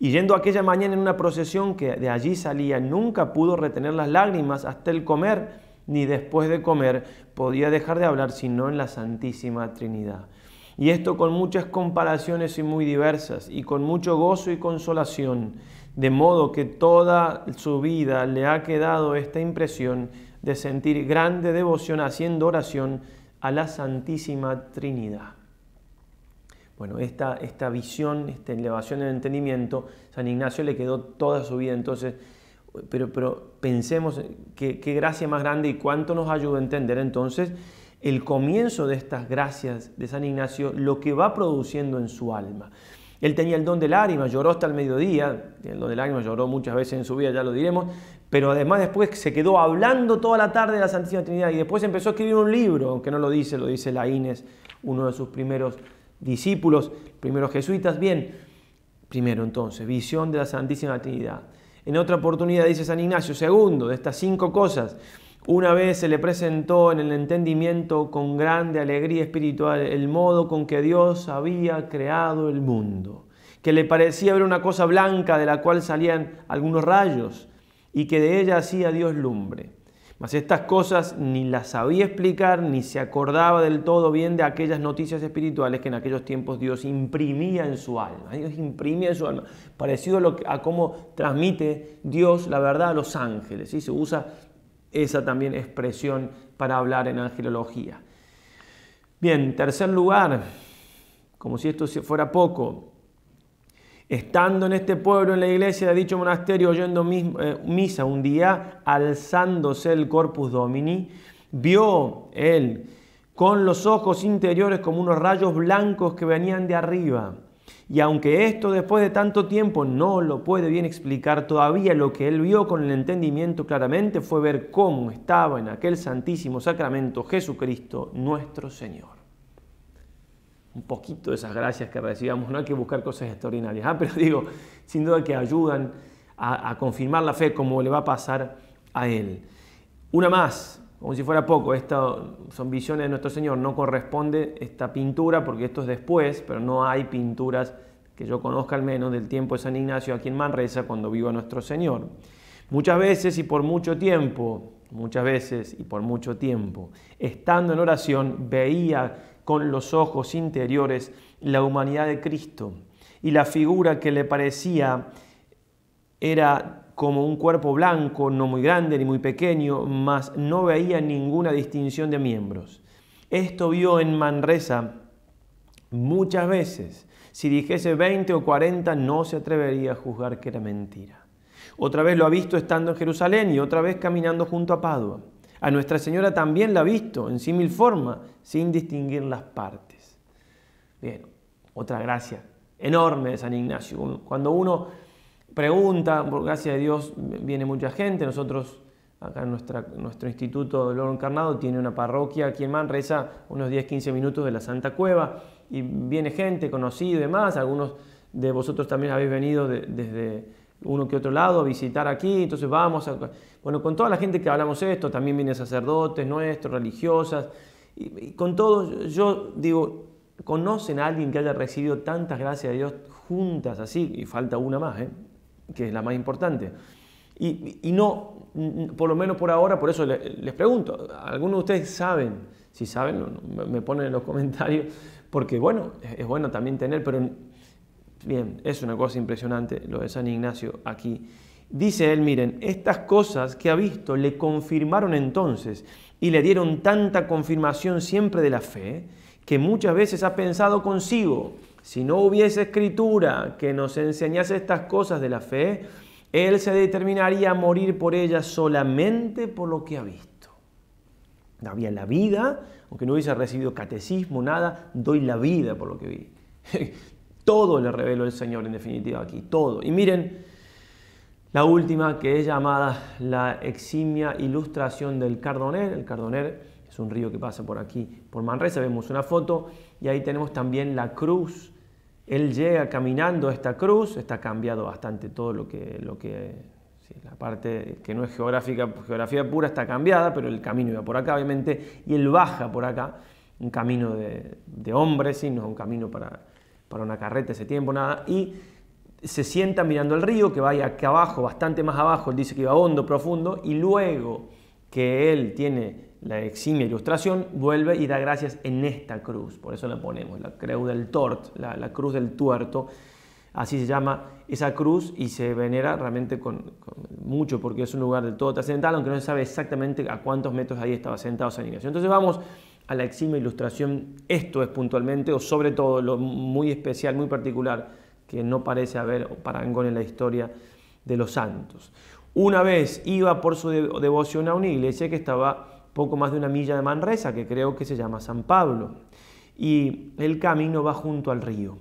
Speaker 1: Y yendo aquella mañana en una procesión que de allí salía, nunca pudo retener las lágrimas hasta el comer, ni después de comer podía dejar de hablar sino en la Santísima Trinidad. Y esto con muchas comparaciones y muy diversas, y con mucho gozo y consolación de modo que toda su vida le ha quedado esta impresión de sentir grande devoción haciendo oración a la Santísima Trinidad. Bueno, esta, visión, esta elevación del entendimiento, San Ignacio le quedó toda su vida. Entonces, pero, pero pensemos qué, qué gracia más grande y cuánto nos ayuda a entender entonces el comienzo de estas gracias de San Ignacio, lo que va produciendo en su alma. Él tenía el don del lágrimas, lloró hasta el mediodía, el don del lágrimas lloró muchas veces en su vida, ya lo diremos, pero además después se quedó hablando toda la tarde de la Santísima Trinidad y después empezó a escribir un libro, aunque no lo dice, lo dice la Inés, uno de sus primeros discípulos, primeros jesuitas. Bien, primero entonces, visión de la Santísima Trinidad. En otra oportunidad dice San Ignacio, segundo, de estas cinco cosas, una vez se le presentó en el entendimiento con grande alegría espiritual el modo con que Dios había creado el mundo, que le parecía haber una cosa blanca de la cual salían algunos rayos y que de ella hacía Dios lumbre. Mas estas cosas ni las sabía explicar ni se acordaba del todo bien de aquellas noticias espirituales que en aquellos tiempos Dios imprimía en su alma. Dios imprimía en su alma, parecido a, cómo transmite Dios la verdad a los ángeles. y Se usa esa también es presión para hablar en angelología. Bien, tercer lugar, como si esto fuera poco, estando en este pueblo, en la iglesia de dicho monasterio, oyendo eh, misa un día, alzándose el corpus domini, vio él con los ojos interiores como unos rayos blancos que venían de arriba y aunque esto después de tanto tiempo no lo puede bien explicar todavía, lo que él vio con el entendimiento claramente fue ver cómo estaba en aquel santísimo sacramento Jesucristo nuestro Señor. Un poquito de esas gracias que recibamos, no hay que buscar cosas extraordinarias, ¿ah? pero digo, sin duda que ayudan a confirmar la fe como le va a pasar a él. Una más, como si fuera poco, estas son visiones de nuestro Señor, no corresponde esta pintura porque esto es después, pero no hay pinturas que yo conozca al menos del tiempo de San Ignacio aquí en Manresa cuando a nuestro Señor. Muchas veces y por mucho tiempo, muchas veces y por mucho tiempo, estando en oración, veía con los ojos interiores la humanidad de Cristo y la figura que le parecía era como un cuerpo blanco, no muy grande ni muy pequeño, mas no veía ninguna distinción de miembros. Esto vio en Manresa muchas veces. Si dijese 20 o 40 no se atrevería a juzgar que era mentira. Otra vez lo ha visto estando en Jerusalén y otra vez caminando junto a Padua. A Nuestra Señora también la ha visto en símil forma, sin distinguir las partes. Bien, otra gracia enorme de San Ignacio. Cuando uno Pregunta, por gracia de Dios viene mucha gente, nosotros acá en nuestro instituto de Loro Encarnado tiene una parroquia aquí en Manresa, unos 10-15 minutos de la Santa Cueva, y viene gente conocida y demás, algunos de vosotros también habéis venido desde uno que otro lado a visitar aquí, entonces vamos a... Bueno, con toda la gente que hablamos esto, también vienen sacerdotes nuestros, religiosas, y, con todos, yo digo, ¿conocen a alguien que haya recibido tantas gracias de Dios juntas así? Y falta una más, ¿eh? que es la más importante. Y, no, por lo menos por ahora, por eso les pregunto, ¿algunos de ustedes saben? Si saben, me ponen en los comentarios, porque bueno, es bueno también tener, pero bien, es una cosa impresionante lo de San Ignacio aquí. Dice él, miren, estas cosas que ha visto le confirmaron entonces y le dieron tanta confirmación siempre de la fe, que muchas veces ha pensado consigo, si no hubiese escritura que nos enseñase estas cosas de la fe, él se determinaría a morir por ellas solamente por lo que ha visto. Daría la vida, aunque no hubiese recibido catecismo, nada, doy la vida por lo que vi. todo le reveló el Señor en definitiva aquí, todo. Y miren, la última que es llamada la eximia ilustración del Cardoner. El Cardoner es un río que pasa por aquí, por Manresa, vemos una foto y ahí tenemos también la cruz él llega caminando a esta cruz, está cambiado bastante todo lo que, lo que la parte que no es geográfica, geografía pura está cambiada, pero el camino iba por acá, obviamente, y él baja por acá, un camino de, de hombres, no es un camino para, para una carreta ese tiempo, nada, y se sienta mirando el río, que va acá abajo, bastante más abajo, él dice que iba hondo, profundo, y luego que él tiene la eximia ilustración, vuelve y da gracias en esta cruz. Por eso la ponemos, la creu del tort, la, cruz del tuerto. Así se llama esa cruz y se venera realmente con, mucho porque es un lugar del todo trascendental, aunque no se sabe exactamente a cuántos metros ahí estaba sentado San Ignacio. Entonces vamos a la eximia ilustración, esto es puntualmente, o sobre todo lo muy especial, muy particular, que no parece haber parangón en la historia de los santos. Una vez iba por su devoción a una iglesia que estaba poco más de una milla de Manresa, que creo que se llama San Pablo. Y el camino va junto al río.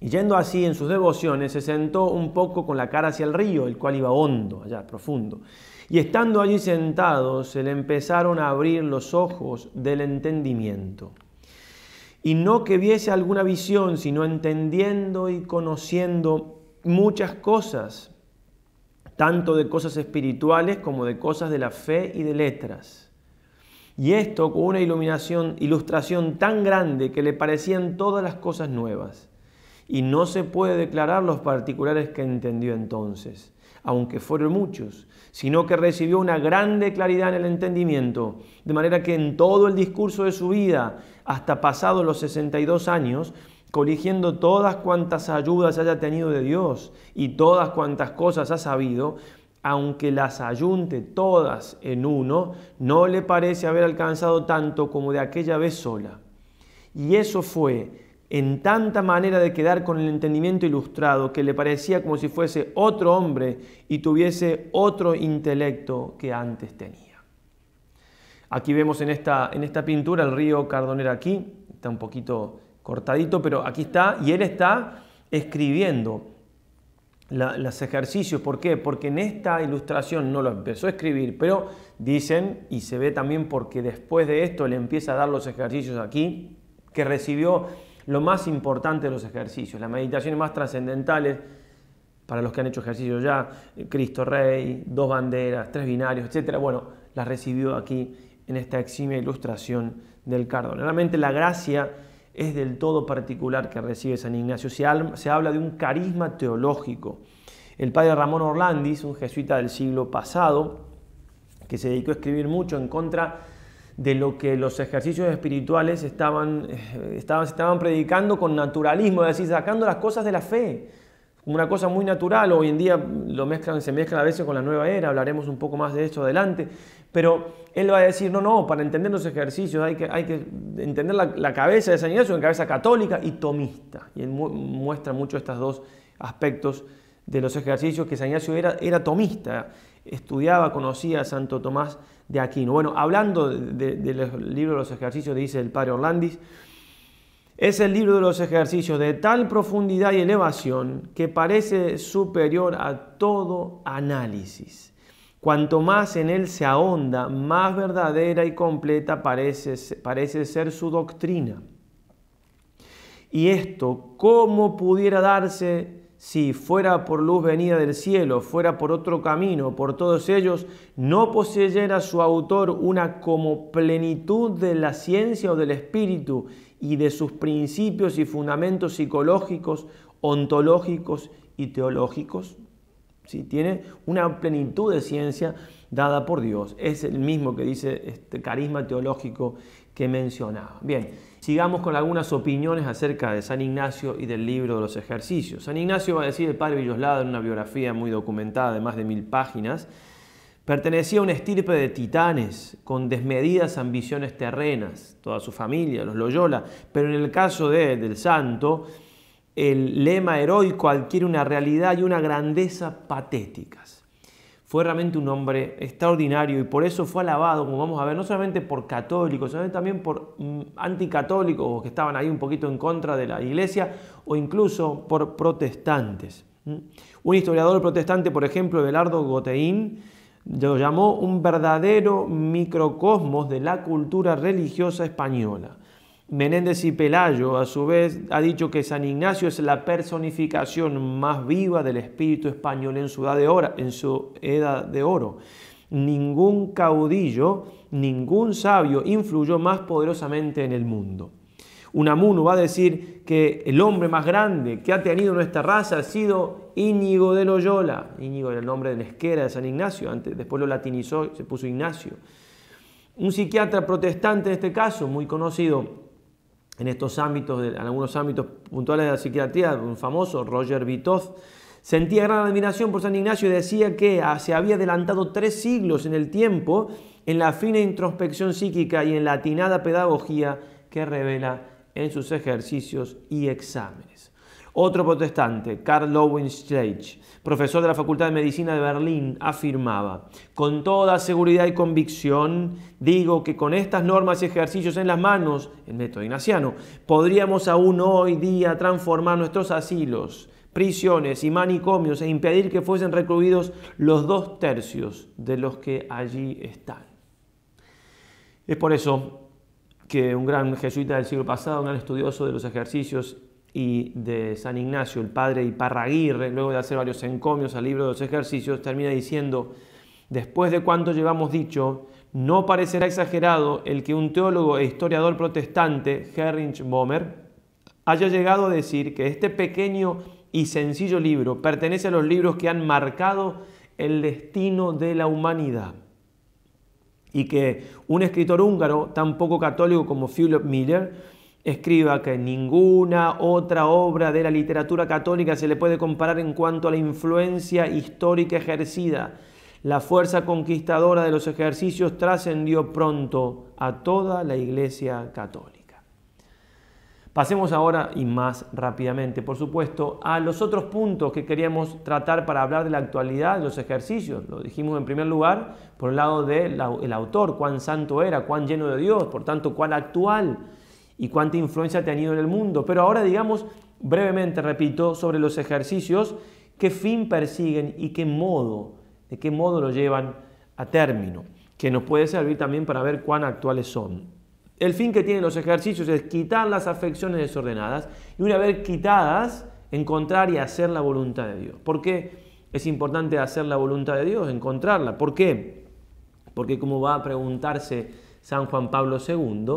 Speaker 1: Y yendo así en sus devociones, se sentó un poco con la cara hacia el río, el cual iba hondo, allá profundo. Y estando allí sentado, se le empezaron a abrir los ojos del entendimiento. Y no que viese alguna visión, sino entendiendo y conociendo muchas cosas, tanto de cosas espirituales como de cosas de la fe y de letras y esto con una iluminación, ilustración tan grande que le parecían todas las cosas nuevas. Y no se puede declarar los particulares que entendió entonces, aunque fueron muchos, sino que recibió una grande claridad en el entendimiento, de manera que en todo el discurso de su vida, hasta pasado los 62 años, coligiendo todas cuantas ayudas haya tenido de Dios y todas cuantas cosas ha sabido, aunque las ayunte todas en uno, no le parece haber alcanzado tanto como de aquella vez sola. Y eso fue en tanta manera de quedar con el entendimiento ilustrado que le parecía como si fuese otro hombre y tuviese otro intelecto que antes tenía. Aquí vemos en esta, pintura el río Cardonera aquí, está un poquito cortadito, pero aquí está, y él está escribiendo las los ejercicios. ¿Por qué? Porque en esta ilustración no lo empezó a escribir, pero dicen, y se ve también porque después de esto le empieza a dar los ejercicios aquí, que recibió lo más importante de los ejercicios, las meditaciones más trascendentales, para los que han hecho ejercicios ya, eh, Cristo Rey, dos banderas, tres binarios, etc. Bueno, las recibió aquí en esta eximia ilustración del Cardo. Realmente la gracia es del todo particular que recibe San Ignacio. Se, habla de un carisma teológico. El padre Ramón Orlandis, un jesuita del siglo pasado, que se dedicó a escribir mucho en contra de lo que los ejercicios espirituales estaban, eh, estaban, estaban predicando con naturalismo, es decir, sacando las cosas de la fe una cosa muy natural, hoy en día lo mezclan, se mezclan a veces con la nueva era, hablaremos un poco más de esto adelante, pero él va a decir, no, no, para entender los ejercicios hay que, hay que entender la, cabeza de San Ignacio, una cabeza católica y tomista, y él muestra mucho estos dos aspectos de los ejercicios, que San Ignacio era, era tomista, estudiaba, conocía a Santo Tomás de Aquino. Bueno, hablando del libro los de los ejercicios, dice el padre Orlandis, es el libro de los ejercicios de tal profundidad y elevación que parece superior a todo análisis. Cuanto más en él se ahonda, más verdadera y completa parece, parece ser su doctrina. Y esto, ¿cómo pudiera darse si fuera por luz venida del cielo, fuera por otro camino, por todos ellos, no poseyera su autor una como plenitud de la ciencia o del espíritu y de sus principios y fundamentos psicológicos, ontológicos y teológicos. si Tiene una plenitud de ciencia dada por Dios. Es el mismo que dice este carisma teológico que mencionaba. Bien, sigamos con algunas opiniones acerca de San Ignacio y del libro de los ejercicios. San Ignacio va a decir el padre Villoslada en una biografía muy documentada de más de mil páginas, Pertenecía a un estirpe de titanes con desmedidas ambiciones terrenas, toda su familia, los Loyola, pero en el caso de, del santo, el lema heroico adquiere una realidad y una grandeza patéticas. Fue realmente un hombre extraordinario y por eso fue alabado, como vamos a ver, no solamente por católicos, sino también por mm, anticatólicos que estaban ahí un poquito en contra de la iglesia o incluso por protestantes. ¿Mm? Un historiador protestante, por ejemplo, Belardo Goteín, lo llamó un verdadero microcosmos de la cultura religiosa española. Menéndez y Pelayo, a su vez, ha dicho que San Ignacio es la personificación más viva del espíritu español en su edad de oro. En su edad de oro. Ningún caudillo, ningún sabio influyó más poderosamente en el mundo. Unamuno va a decir que el hombre más grande que ha tenido nuestra raza ha sido Íñigo de Loyola. Íñigo era el nombre de Nesquera de San Ignacio, antes, después lo latinizó y se puso Ignacio. Un psiquiatra protestante en este caso, muy conocido en estos ámbitos, en algunos ámbitos puntuales de la psiquiatría, un famoso, Roger Vitoz, sentía gran admiración por San Ignacio y decía que ah, se había adelantado tres siglos en el tiempo en la fina introspección psíquica y en la atinada pedagogía que revela en sus ejercicios y exámenes. Otro protestante, Carl Lowen Schleich, profesor de la Facultad de Medicina de Berlín, afirmaba, con toda seguridad y convicción, digo que con estas normas y ejercicios en las manos, el método ignaciano, podríamos aún hoy día transformar nuestros asilos, prisiones y manicomios e impedir que fuesen recluidos los dos tercios de los que allí están. Es por eso que un gran jesuita del siglo pasado, un gran estudioso de los ejercicios y de San Ignacio, el padre Iparraguirre, luego de hacer varios encomios al libro de los ejercicios, termina diciendo, después de cuanto llevamos dicho, no parecerá exagerado el que un teólogo e historiador protestante, Herrinch Bomer, haya llegado a decir que este pequeño y sencillo libro pertenece a los libros que han marcado el destino de la humanidad y que un escritor húngaro tan poco católico como Philip Miller escriba que ninguna otra obra de la literatura católica se le puede comparar en cuanto a la influencia histórica ejercida. La fuerza conquistadora de los ejercicios trascendió pronto a toda la Iglesia católica. Pasemos ahora y más rápidamente, por supuesto, a los otros puntos que queríamos tratar para hablar de la actualidad de los ejercicios. Lo dijimos en primer lugar, por el lado del autor, cuán santo era, cuán lleno de Dios, por tanto, cuán actual y cuánta influencia ha tenido en el mundo. Pero ahora digamos brevemente, repito, sobre los ejercicios, qué fin persiguen y qué modo, de qué modo lo llevan a término, que nos puede servir también para ver cuán actuales son. El fin que tienen los ejercicios es quitar las afecciones desordenadas y una vez quitadas, encontrar y hacer la voluntad de Dios. ¿Por qué es importante hacer la voluntad de Dios? Encontrarla. ¿Por qué? Porque como va a preguntarse San Juan Pablo II,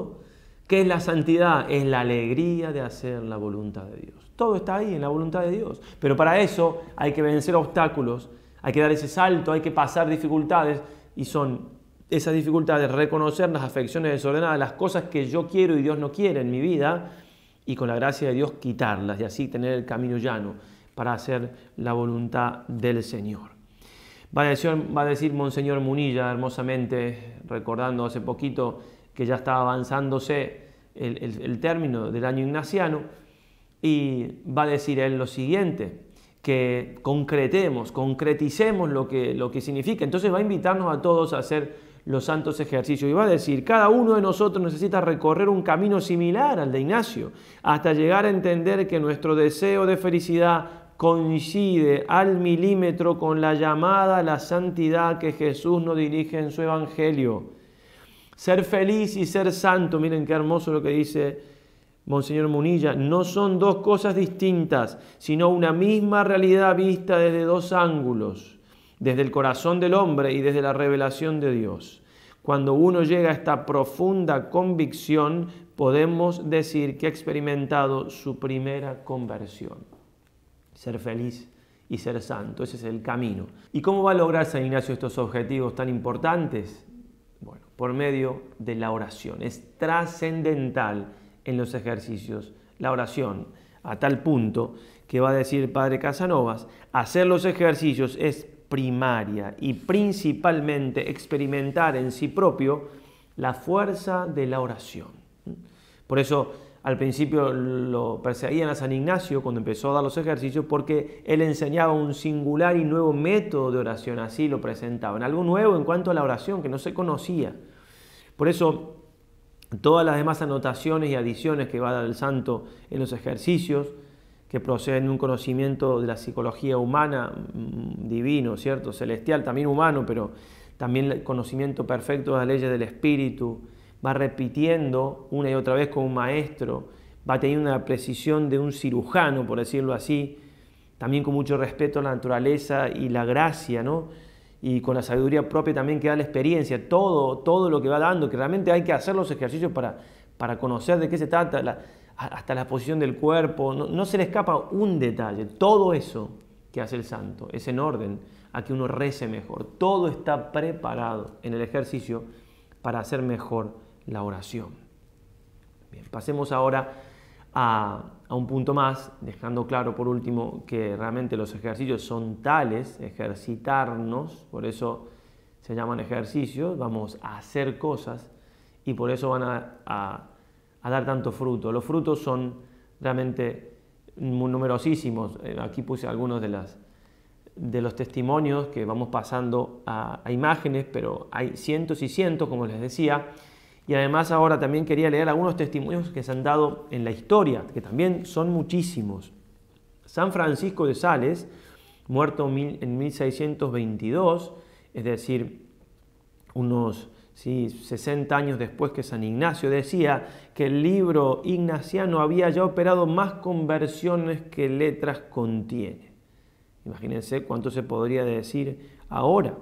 Speaker 1: ¿qué es la santidad? Es la alegría de hacer la voluntad de Dios. Todo está ahí en la voluntad de Dios. Pero para eso hay que vencer obstáculos, hay que dar ese salto, hay que pasar dificultades y son esa dificultad de reconocer las afecciones desordenadas, las cosas que yo quiero y Dios no quiere en mi vida, y con la gracia de Dios quitarlas y así tener el camino llano para hacer la voluntad del Señor. Va a decir, va a decir Monseñor Munilla hermosamente, recordando hace poquito que ya estaba avanzándose el, término del año ignaciano, y va a decir él lo siguiente, que concretemos, concreticemos lo que, lo que significa. Entonces va a invitarnos a todos a hacer los santos ejercicios. Y va a decir, cada uno de nosotros necesita recorrer un camino similar al de Ignacio, hasta llegar a entender que nuestro deseo de felicidad coincide al milímetro con la llamada a la santidad que Jesús nos dirige en su Evangelio. Ser feliz y ser santo, miren qué hermoso lo que dice Monseñor Munilla, no son dos cosas distintas, sino una misma realidad vista desde dos ángulos desde el corazón del hombre y desde la revelación de Dios. Cuando uno llega a esta profunda convicción, podemos decir que ha experimentado su primera conversión. Ser feliz y ser santo, ese es el camino. ¿Y cómo va a lograr San Ignacio estos objetivos tan importantes? Bueno, por medio de la oración. Es trascendental en los ejercicios la oración, a tal punto que va a decir padre Casanovas, hacer los ejercicios es primaria y principalmente experimentar en sí propio la fuerza de la oración. Por eso al principio lo perseguían a San Ignacio cuando empezó a dar los ejercicios porque él enseñaba un singular y nuevo método de oración, así lo presentaban, algo nuevo en cuanto a la oración que no se conocía. Por eso todas las demás anotaciones y adiciones que va a dar el santo en los ejercicios, que procede de un conocimiento de la psicología humana, mm, divino, ¿cierto? Celestial, también humano, pero también el conocimiento perfecto de las leyes del espíritu, va repitiendo una y otra vez con un maestro, va teniendo una precisión de un cirujano, por decirlo así, también con mucho respeto a la naturaleza y la gracia, ¿no? Y con la sabiduría propia también que da la experiencia, todo, todo lo que va dando, que realmente hay que hacer los ejercicios para, para conocer de qué se trata. La, hasta la posición del cuerpo, no, se le escapa un detalle. Todo eso que hace el santo es en orden a que uno rece mejor. Todo está preparado en el ejercicio para hacer mejor la oración. Bien, pasemos ahora a, un punto más, dejando claro por último que realmente los ejercicios son tales, ejercitarnos, por eso se llaman ejercicios, vamos a hacer cosas y por eso van a a dar tanto fruto. Los frutos son realmente numerosísimos. Eh, aquí puse algunos de, las, de los testimonios que vamos pasando a, a imágenes, pero hay cientos y cientos, como les decía. Y además ahora también quería leer algunos testimonios que se han dado en la historia, que también son muchísimos. San Francisco de Sales, muerto en 1622, es decir, unos Sí, 60 años después que San Ignacio decía que el libro ignaciano había ya operado más conversiones que letras contiene. Imagínense cuánto se podría decir ahora.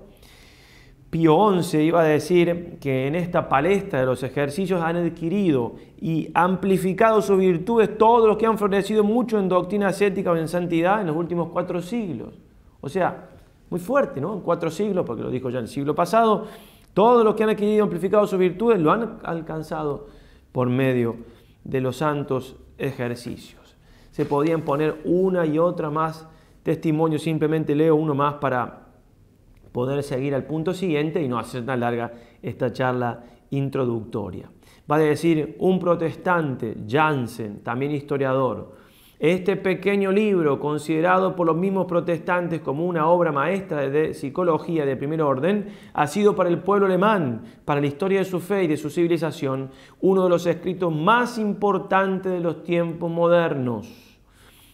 Speaker 1: Pío XI iba a decir que en esta palestra de los ejercicios han adquirido y amplificado sus virtudes todos los que han florecido mucho en doctrina ascética o en santidad en los últimos cuatro siglos. O sea, muy fuerte, ¿no? En cuatro siglos, porque lo dijo ya el siglo pasado, todos los que han adquirido y amplificado sus virtudes lo han alcanzado por medio de los santos ejercicios. Se podían poner una y otra más testimonio, simplemente leo uno más para poder seguir al punto siguiente y no hacer tan larga esta charla introductoria. Va a decir un protestante, Jansen, también historiador, este pequeño libro, considerado por los mismos protestantes como una obra maestra de psicología de primer orden, ha sido para el pueblo alemán, para la historia de su fe y de su civilización, uno de los escritos más importantes de los tiempos modernos.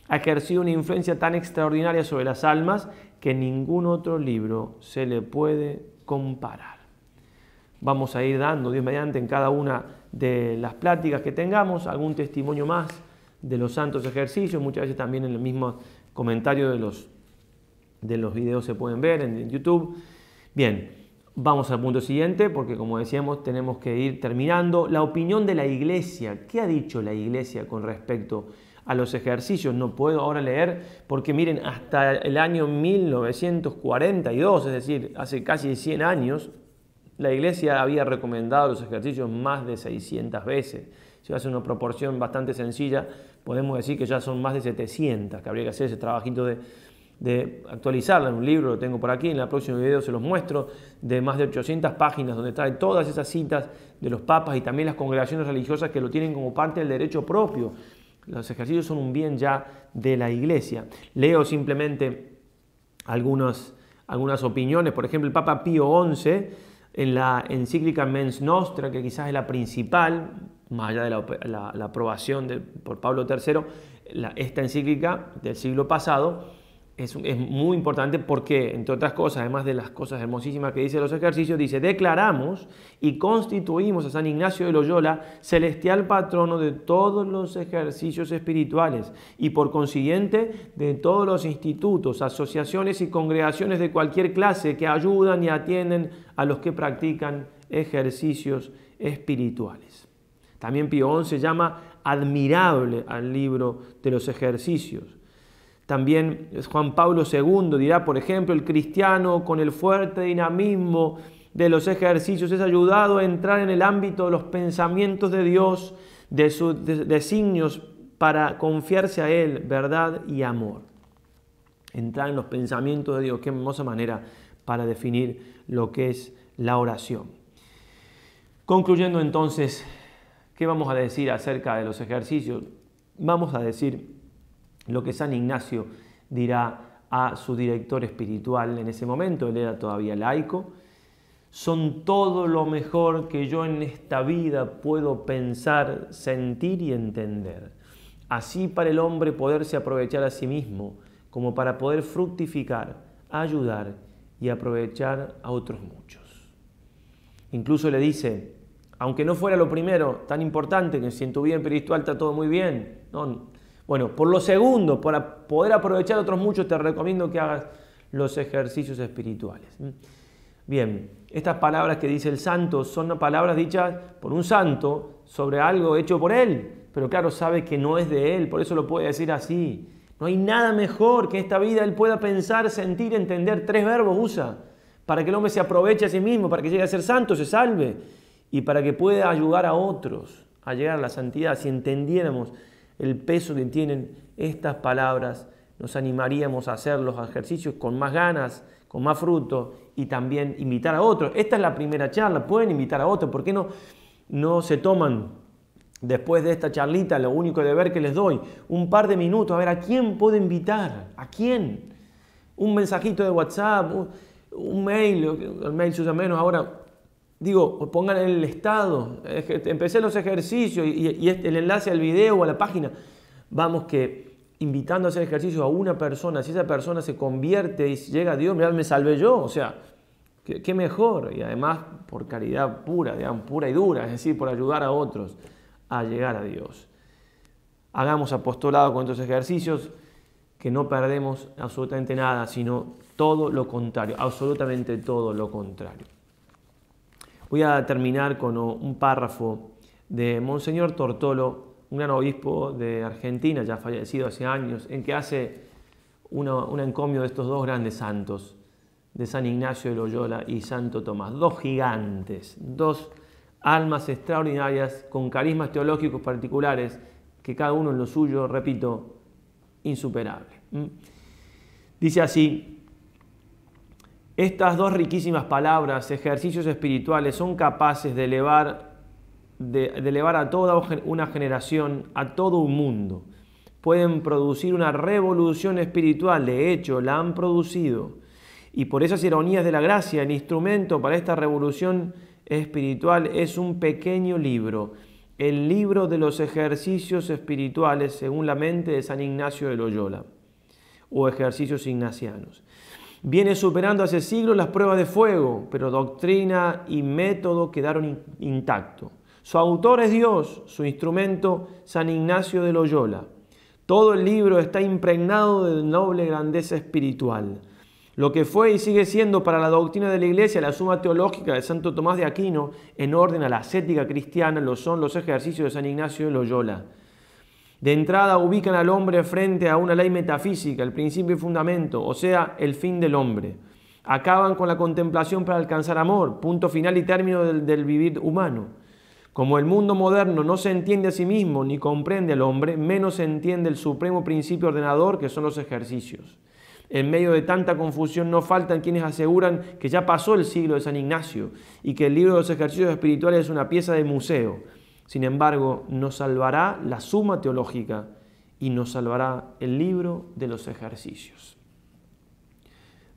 Speaker 1: Ha ejercido una influencia tan extraordinaria sobre las almas que ningún otro libro se le puede comparar. Vamos a ir dando, Dios mediante, en cada una de las pláticas que tengamos algún testimonio más de los santos ejercicios, muchas veces también en el mismo comentario de los, de los videos se pueden ver en YouTube. Bien, vamos al punto siguiente porque como decíamos tenemos que ir terminando. La opinión de la iglesia, ¿qué ha dicho la iglesia con respecto a los ejercicios? No puedo ahora leer porque miren, hasta el año 1942, es decir, hace casi 100 años, la iglesia había recomendado los ejercicios más de 600 veces si hace una proporción bastante sencilla, podemos decir que ya son más de 700, que habría que hacer ese trabajito de, actualizarla en un libro, lo tengo por aquí, en el próximo video se los muestro, de más de 800 páginas donde trae todas esas citas de los papas y también las congregaciones religiosas que lo tienen como parte del derecho propio. Los ejercicios son un bien ya de la iglesia. Leo simplemente algunas, algunas opiniones, por ejemplo, el Papa Pío XI en la encíclica Mens Nostra, que quizás es la principal, más allá de la, aprobación por Pablo III, esta encíclica del siglo pasado es, es, muy importante porque, entre otras cosas, además de las cosas hermosísimas que dice los ejercicios, dice, declaramos y constituimos a San Ignacio de Loyola celestial patrono de todos los ejercicios espirituales y por consiguiente de todos los institutos, asociaciones y congregaciones de cualquier clase que ayudan y atienden a los que practican ejercicios espirituales. También Pío XI llama admirable al libro de los ejercicios. También Juan Pablo II dirá, por ejemplo, el cristiano con el fuerte dinamismo de los ejercicios es ayudado a entrar en el ámbito de los pensamientos de Dios, de sus designios para confiarse a Él, verdad y amor. Entrar en los pensamientos de Dios, qué hermosa manera para definir lo que es la oración. Concluyendo entonces ¿Qué vamos a decir acerca de los ejercicios? Vamos a decir lo que San Ignacio dirá a su director espiritual en ese momento, él era todavía laico, son todo lo mejor que yo en esta vida puedo pensar, sentir y entender. Así para el hombre poderse aprovechar a sí mismo, como para poder fructificar, ayudar y aprovechar a otros muchos. Incluso le dice, aunque no fuera lo primero tan importante, que si en tu vida espiritual está todo muy bien, bueno, por lo segundo, para poder aprovechar otros muchos, te recomiendo que hagas los ejercicios espirituales. Bien, estas palabras que dice el santo son palabras dichas por un santo sobre algo hecho por él, pero claro, sabe que no es de él, por eso lo puede decir así. No hay nada mejor que esta vida él pueda pensar, sentir, entender. Tres verbos usa para que el hombre se aproveche a sí mismo, para que llegue a ser santo, se salve y para que pueda ayudar a otros a llegar a la santidad. Si entendiéramos el peso que tienen estas palabras, nos animaríamos a hacer los ejercicios con más ganas, con más fruto y también invitar a otros. Esta es la primera charla, pueden invitar a otros, ¿por qué no, no se toman después de esta charlita lo único de ver que les doy? Un par de minutos, a ver, ¿a quién puede invitar? ¿A quién? Un mensajito de WhatsApp, un, mail, el mail se usa menos ahora, digo, pongan el estado, empecé los ejercicios y, este, el enlace al video o a la página. Vamos que invitando a hacer ejercicio a una persona, si esa persona se convierte y llega a Dios, mirá, me salvé yo, o sea, qué, qué mejor. Y además por caridad pura, digamos, pura y dura, es decir, por ayudar a otros a llegar a Dios. Hagamos apostolado con estos ejercicios, que no perdemos absolutamente nada, sino todo lo contrario, absolutamente todo lo contrario. Voy a terminar con un párrafo de Monseñor Tortolo, un gran obispo de Argentina, ya fallecido hace años, en que hace un encomio de estos dos grandes santos, de San Ignacio de Loyola y Santo Tomás, dos gigantes, dos almas extraordinarias con carismas teológicos particulares, que cada uno en lo suyo, repito, insuperable. ¿Mm? Dice así, estas dos riquísimas palabras, ejercicios espirituales, son capaces de elevar, de, elevar a toda una generación, a todo un mundo. Pueden producir una revolución espiritual, de hecho la han producido. Y por esas ironías de la gracia, el instrumento para esta revolución espiritual es un pequeño libro, el libro de los ejercicios espirituales según la mente de San Ignacio de Loyola, o ejercicios ignacianos viene superando hace siglos las pruebas de fuego, pero doctrina y método quedaron intactos. Su autor es Dios, su instrumento San Ignacio de Loyola. Todo el libro está impregnado de noble grandeza espiritual. Lo que fue y sigue siendo para la doctrina de la Iglesia la suma teológica de Santo Tomás de Aquino en orden a la ascética cristiana lo son los ejercicios de San Ignacio de Loyola. De entrada ubican al hombre frente a una ley metafísica, el principio y fundamento, o sea, el fin del hombre. Acaban con la contemplación para alcanzar amor, punto final y término del, vivir humano. Como el mundo moderno no se entiende a sí mismo ni comprende al hombre, menos se entiende el supremo principio ordenador que son los ejercicios. En medio de tanta confusión no faltan quienes aseguran que ya pasó el siglo de San Ignacio y que el libro de los ejercicios espirituales es una pieza de museo. Sin embargo, nos salvará la suma teológica y nos salvará el libro de los ejercicios.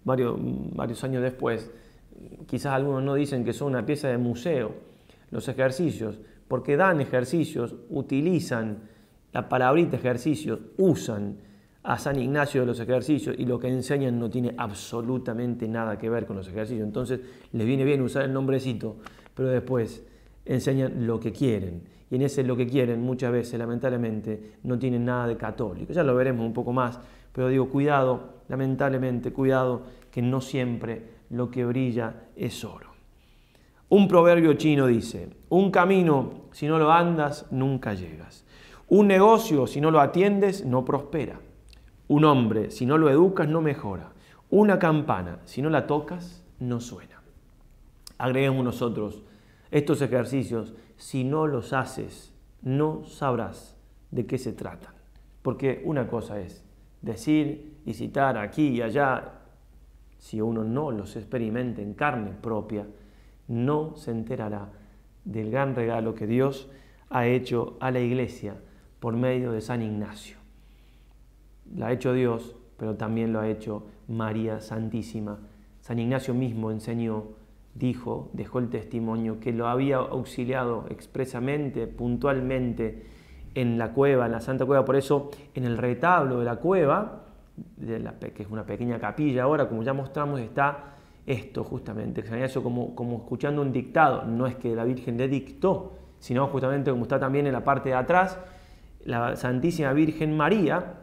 Speaker 1: Varios, años después, quizás algunos no dicen que son una pieza de museo, los ejercicios, porque dan ejercicios, utilizan la palabrita ejercicios, usan a San Ignacio de los ejercicios y lo que enseñan no tiene absolutamente nada que ver con los ejercicios. Entonces les viene bien usar el nombrecito, pero después enseñan lo que quieren. Y en ese lo que quieren muchas veces, lamentablemente, no tienen nada de católico. Ya lo veremos un poco más, pero digo, cuidado, lamentablemente, cuidado, que no siempre lo que brilla es oro. Un proverbio chino dice, un camino, si no lo andas, nunca llegas. Un negocio, si no lo atiendes, no prospera. Un hombre, si no lo educas, no mejora. Una campana, si no la tocas, no suena. Agreguemos nosotros estos ejercicios, si no los haces, no sabrás de qué se tratan. Porque una cosa es decir y citar aquí y allá, si uno no los experimenta en carne propia, no se enterará del gran regalo que Dios ha hecho a la iglesia por medio de San Ignacio. La ha hecho Dios, pero también lo ha hecho María Santísima. San Ignacio mismo enseñó dijo, dejó el testimonio, que lo había auxiliado expresamente, puntualmente, en la cueva, en la Santa Cueva. Por eso, en el retablo de la cueva, de la, que es una pequeña capilla ahora, como ya mostramos, está esto justamente, eso como, como escuchando un dictado. No es que la Virgen le dictó, sino justamente como está también en la parte de atrás, la Santísima Virgen María,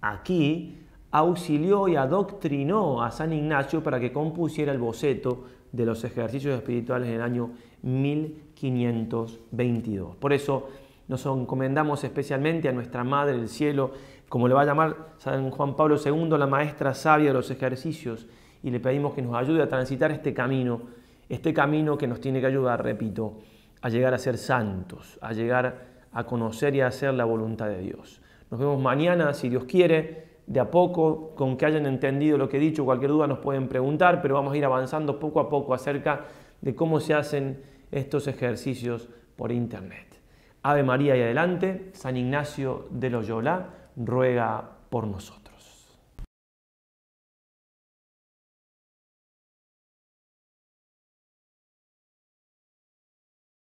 Speaker 1: aquí, auxilió y adoctrinó a San Ignacio para que compusiera el boceto de los ejercicios espirituales en el año 1522. Por eso nos encomendamos especialmente a nuestra Madre del Cielo, como le va a llamar San Juan Pablo II, la maestra sabia de los ejercicios, y le pedimos que nos ayude a transitar este camino, este camino que nos tiene que ayudar, repito, a llegar a ser santos, a llegar a conocer y a hacer la voluntad de Dios. Nos vemos mañana, si Dios quiere de a poco, con que hayan entendido lo que he dicho, cualquier duda nos pueden preguntar, pero vamos a ir avanzando poco a poco acerca de cómo se hacen estos ejercicios por internet. Ave María y adelante, San Ignacio de Loyola ruega por nosotros.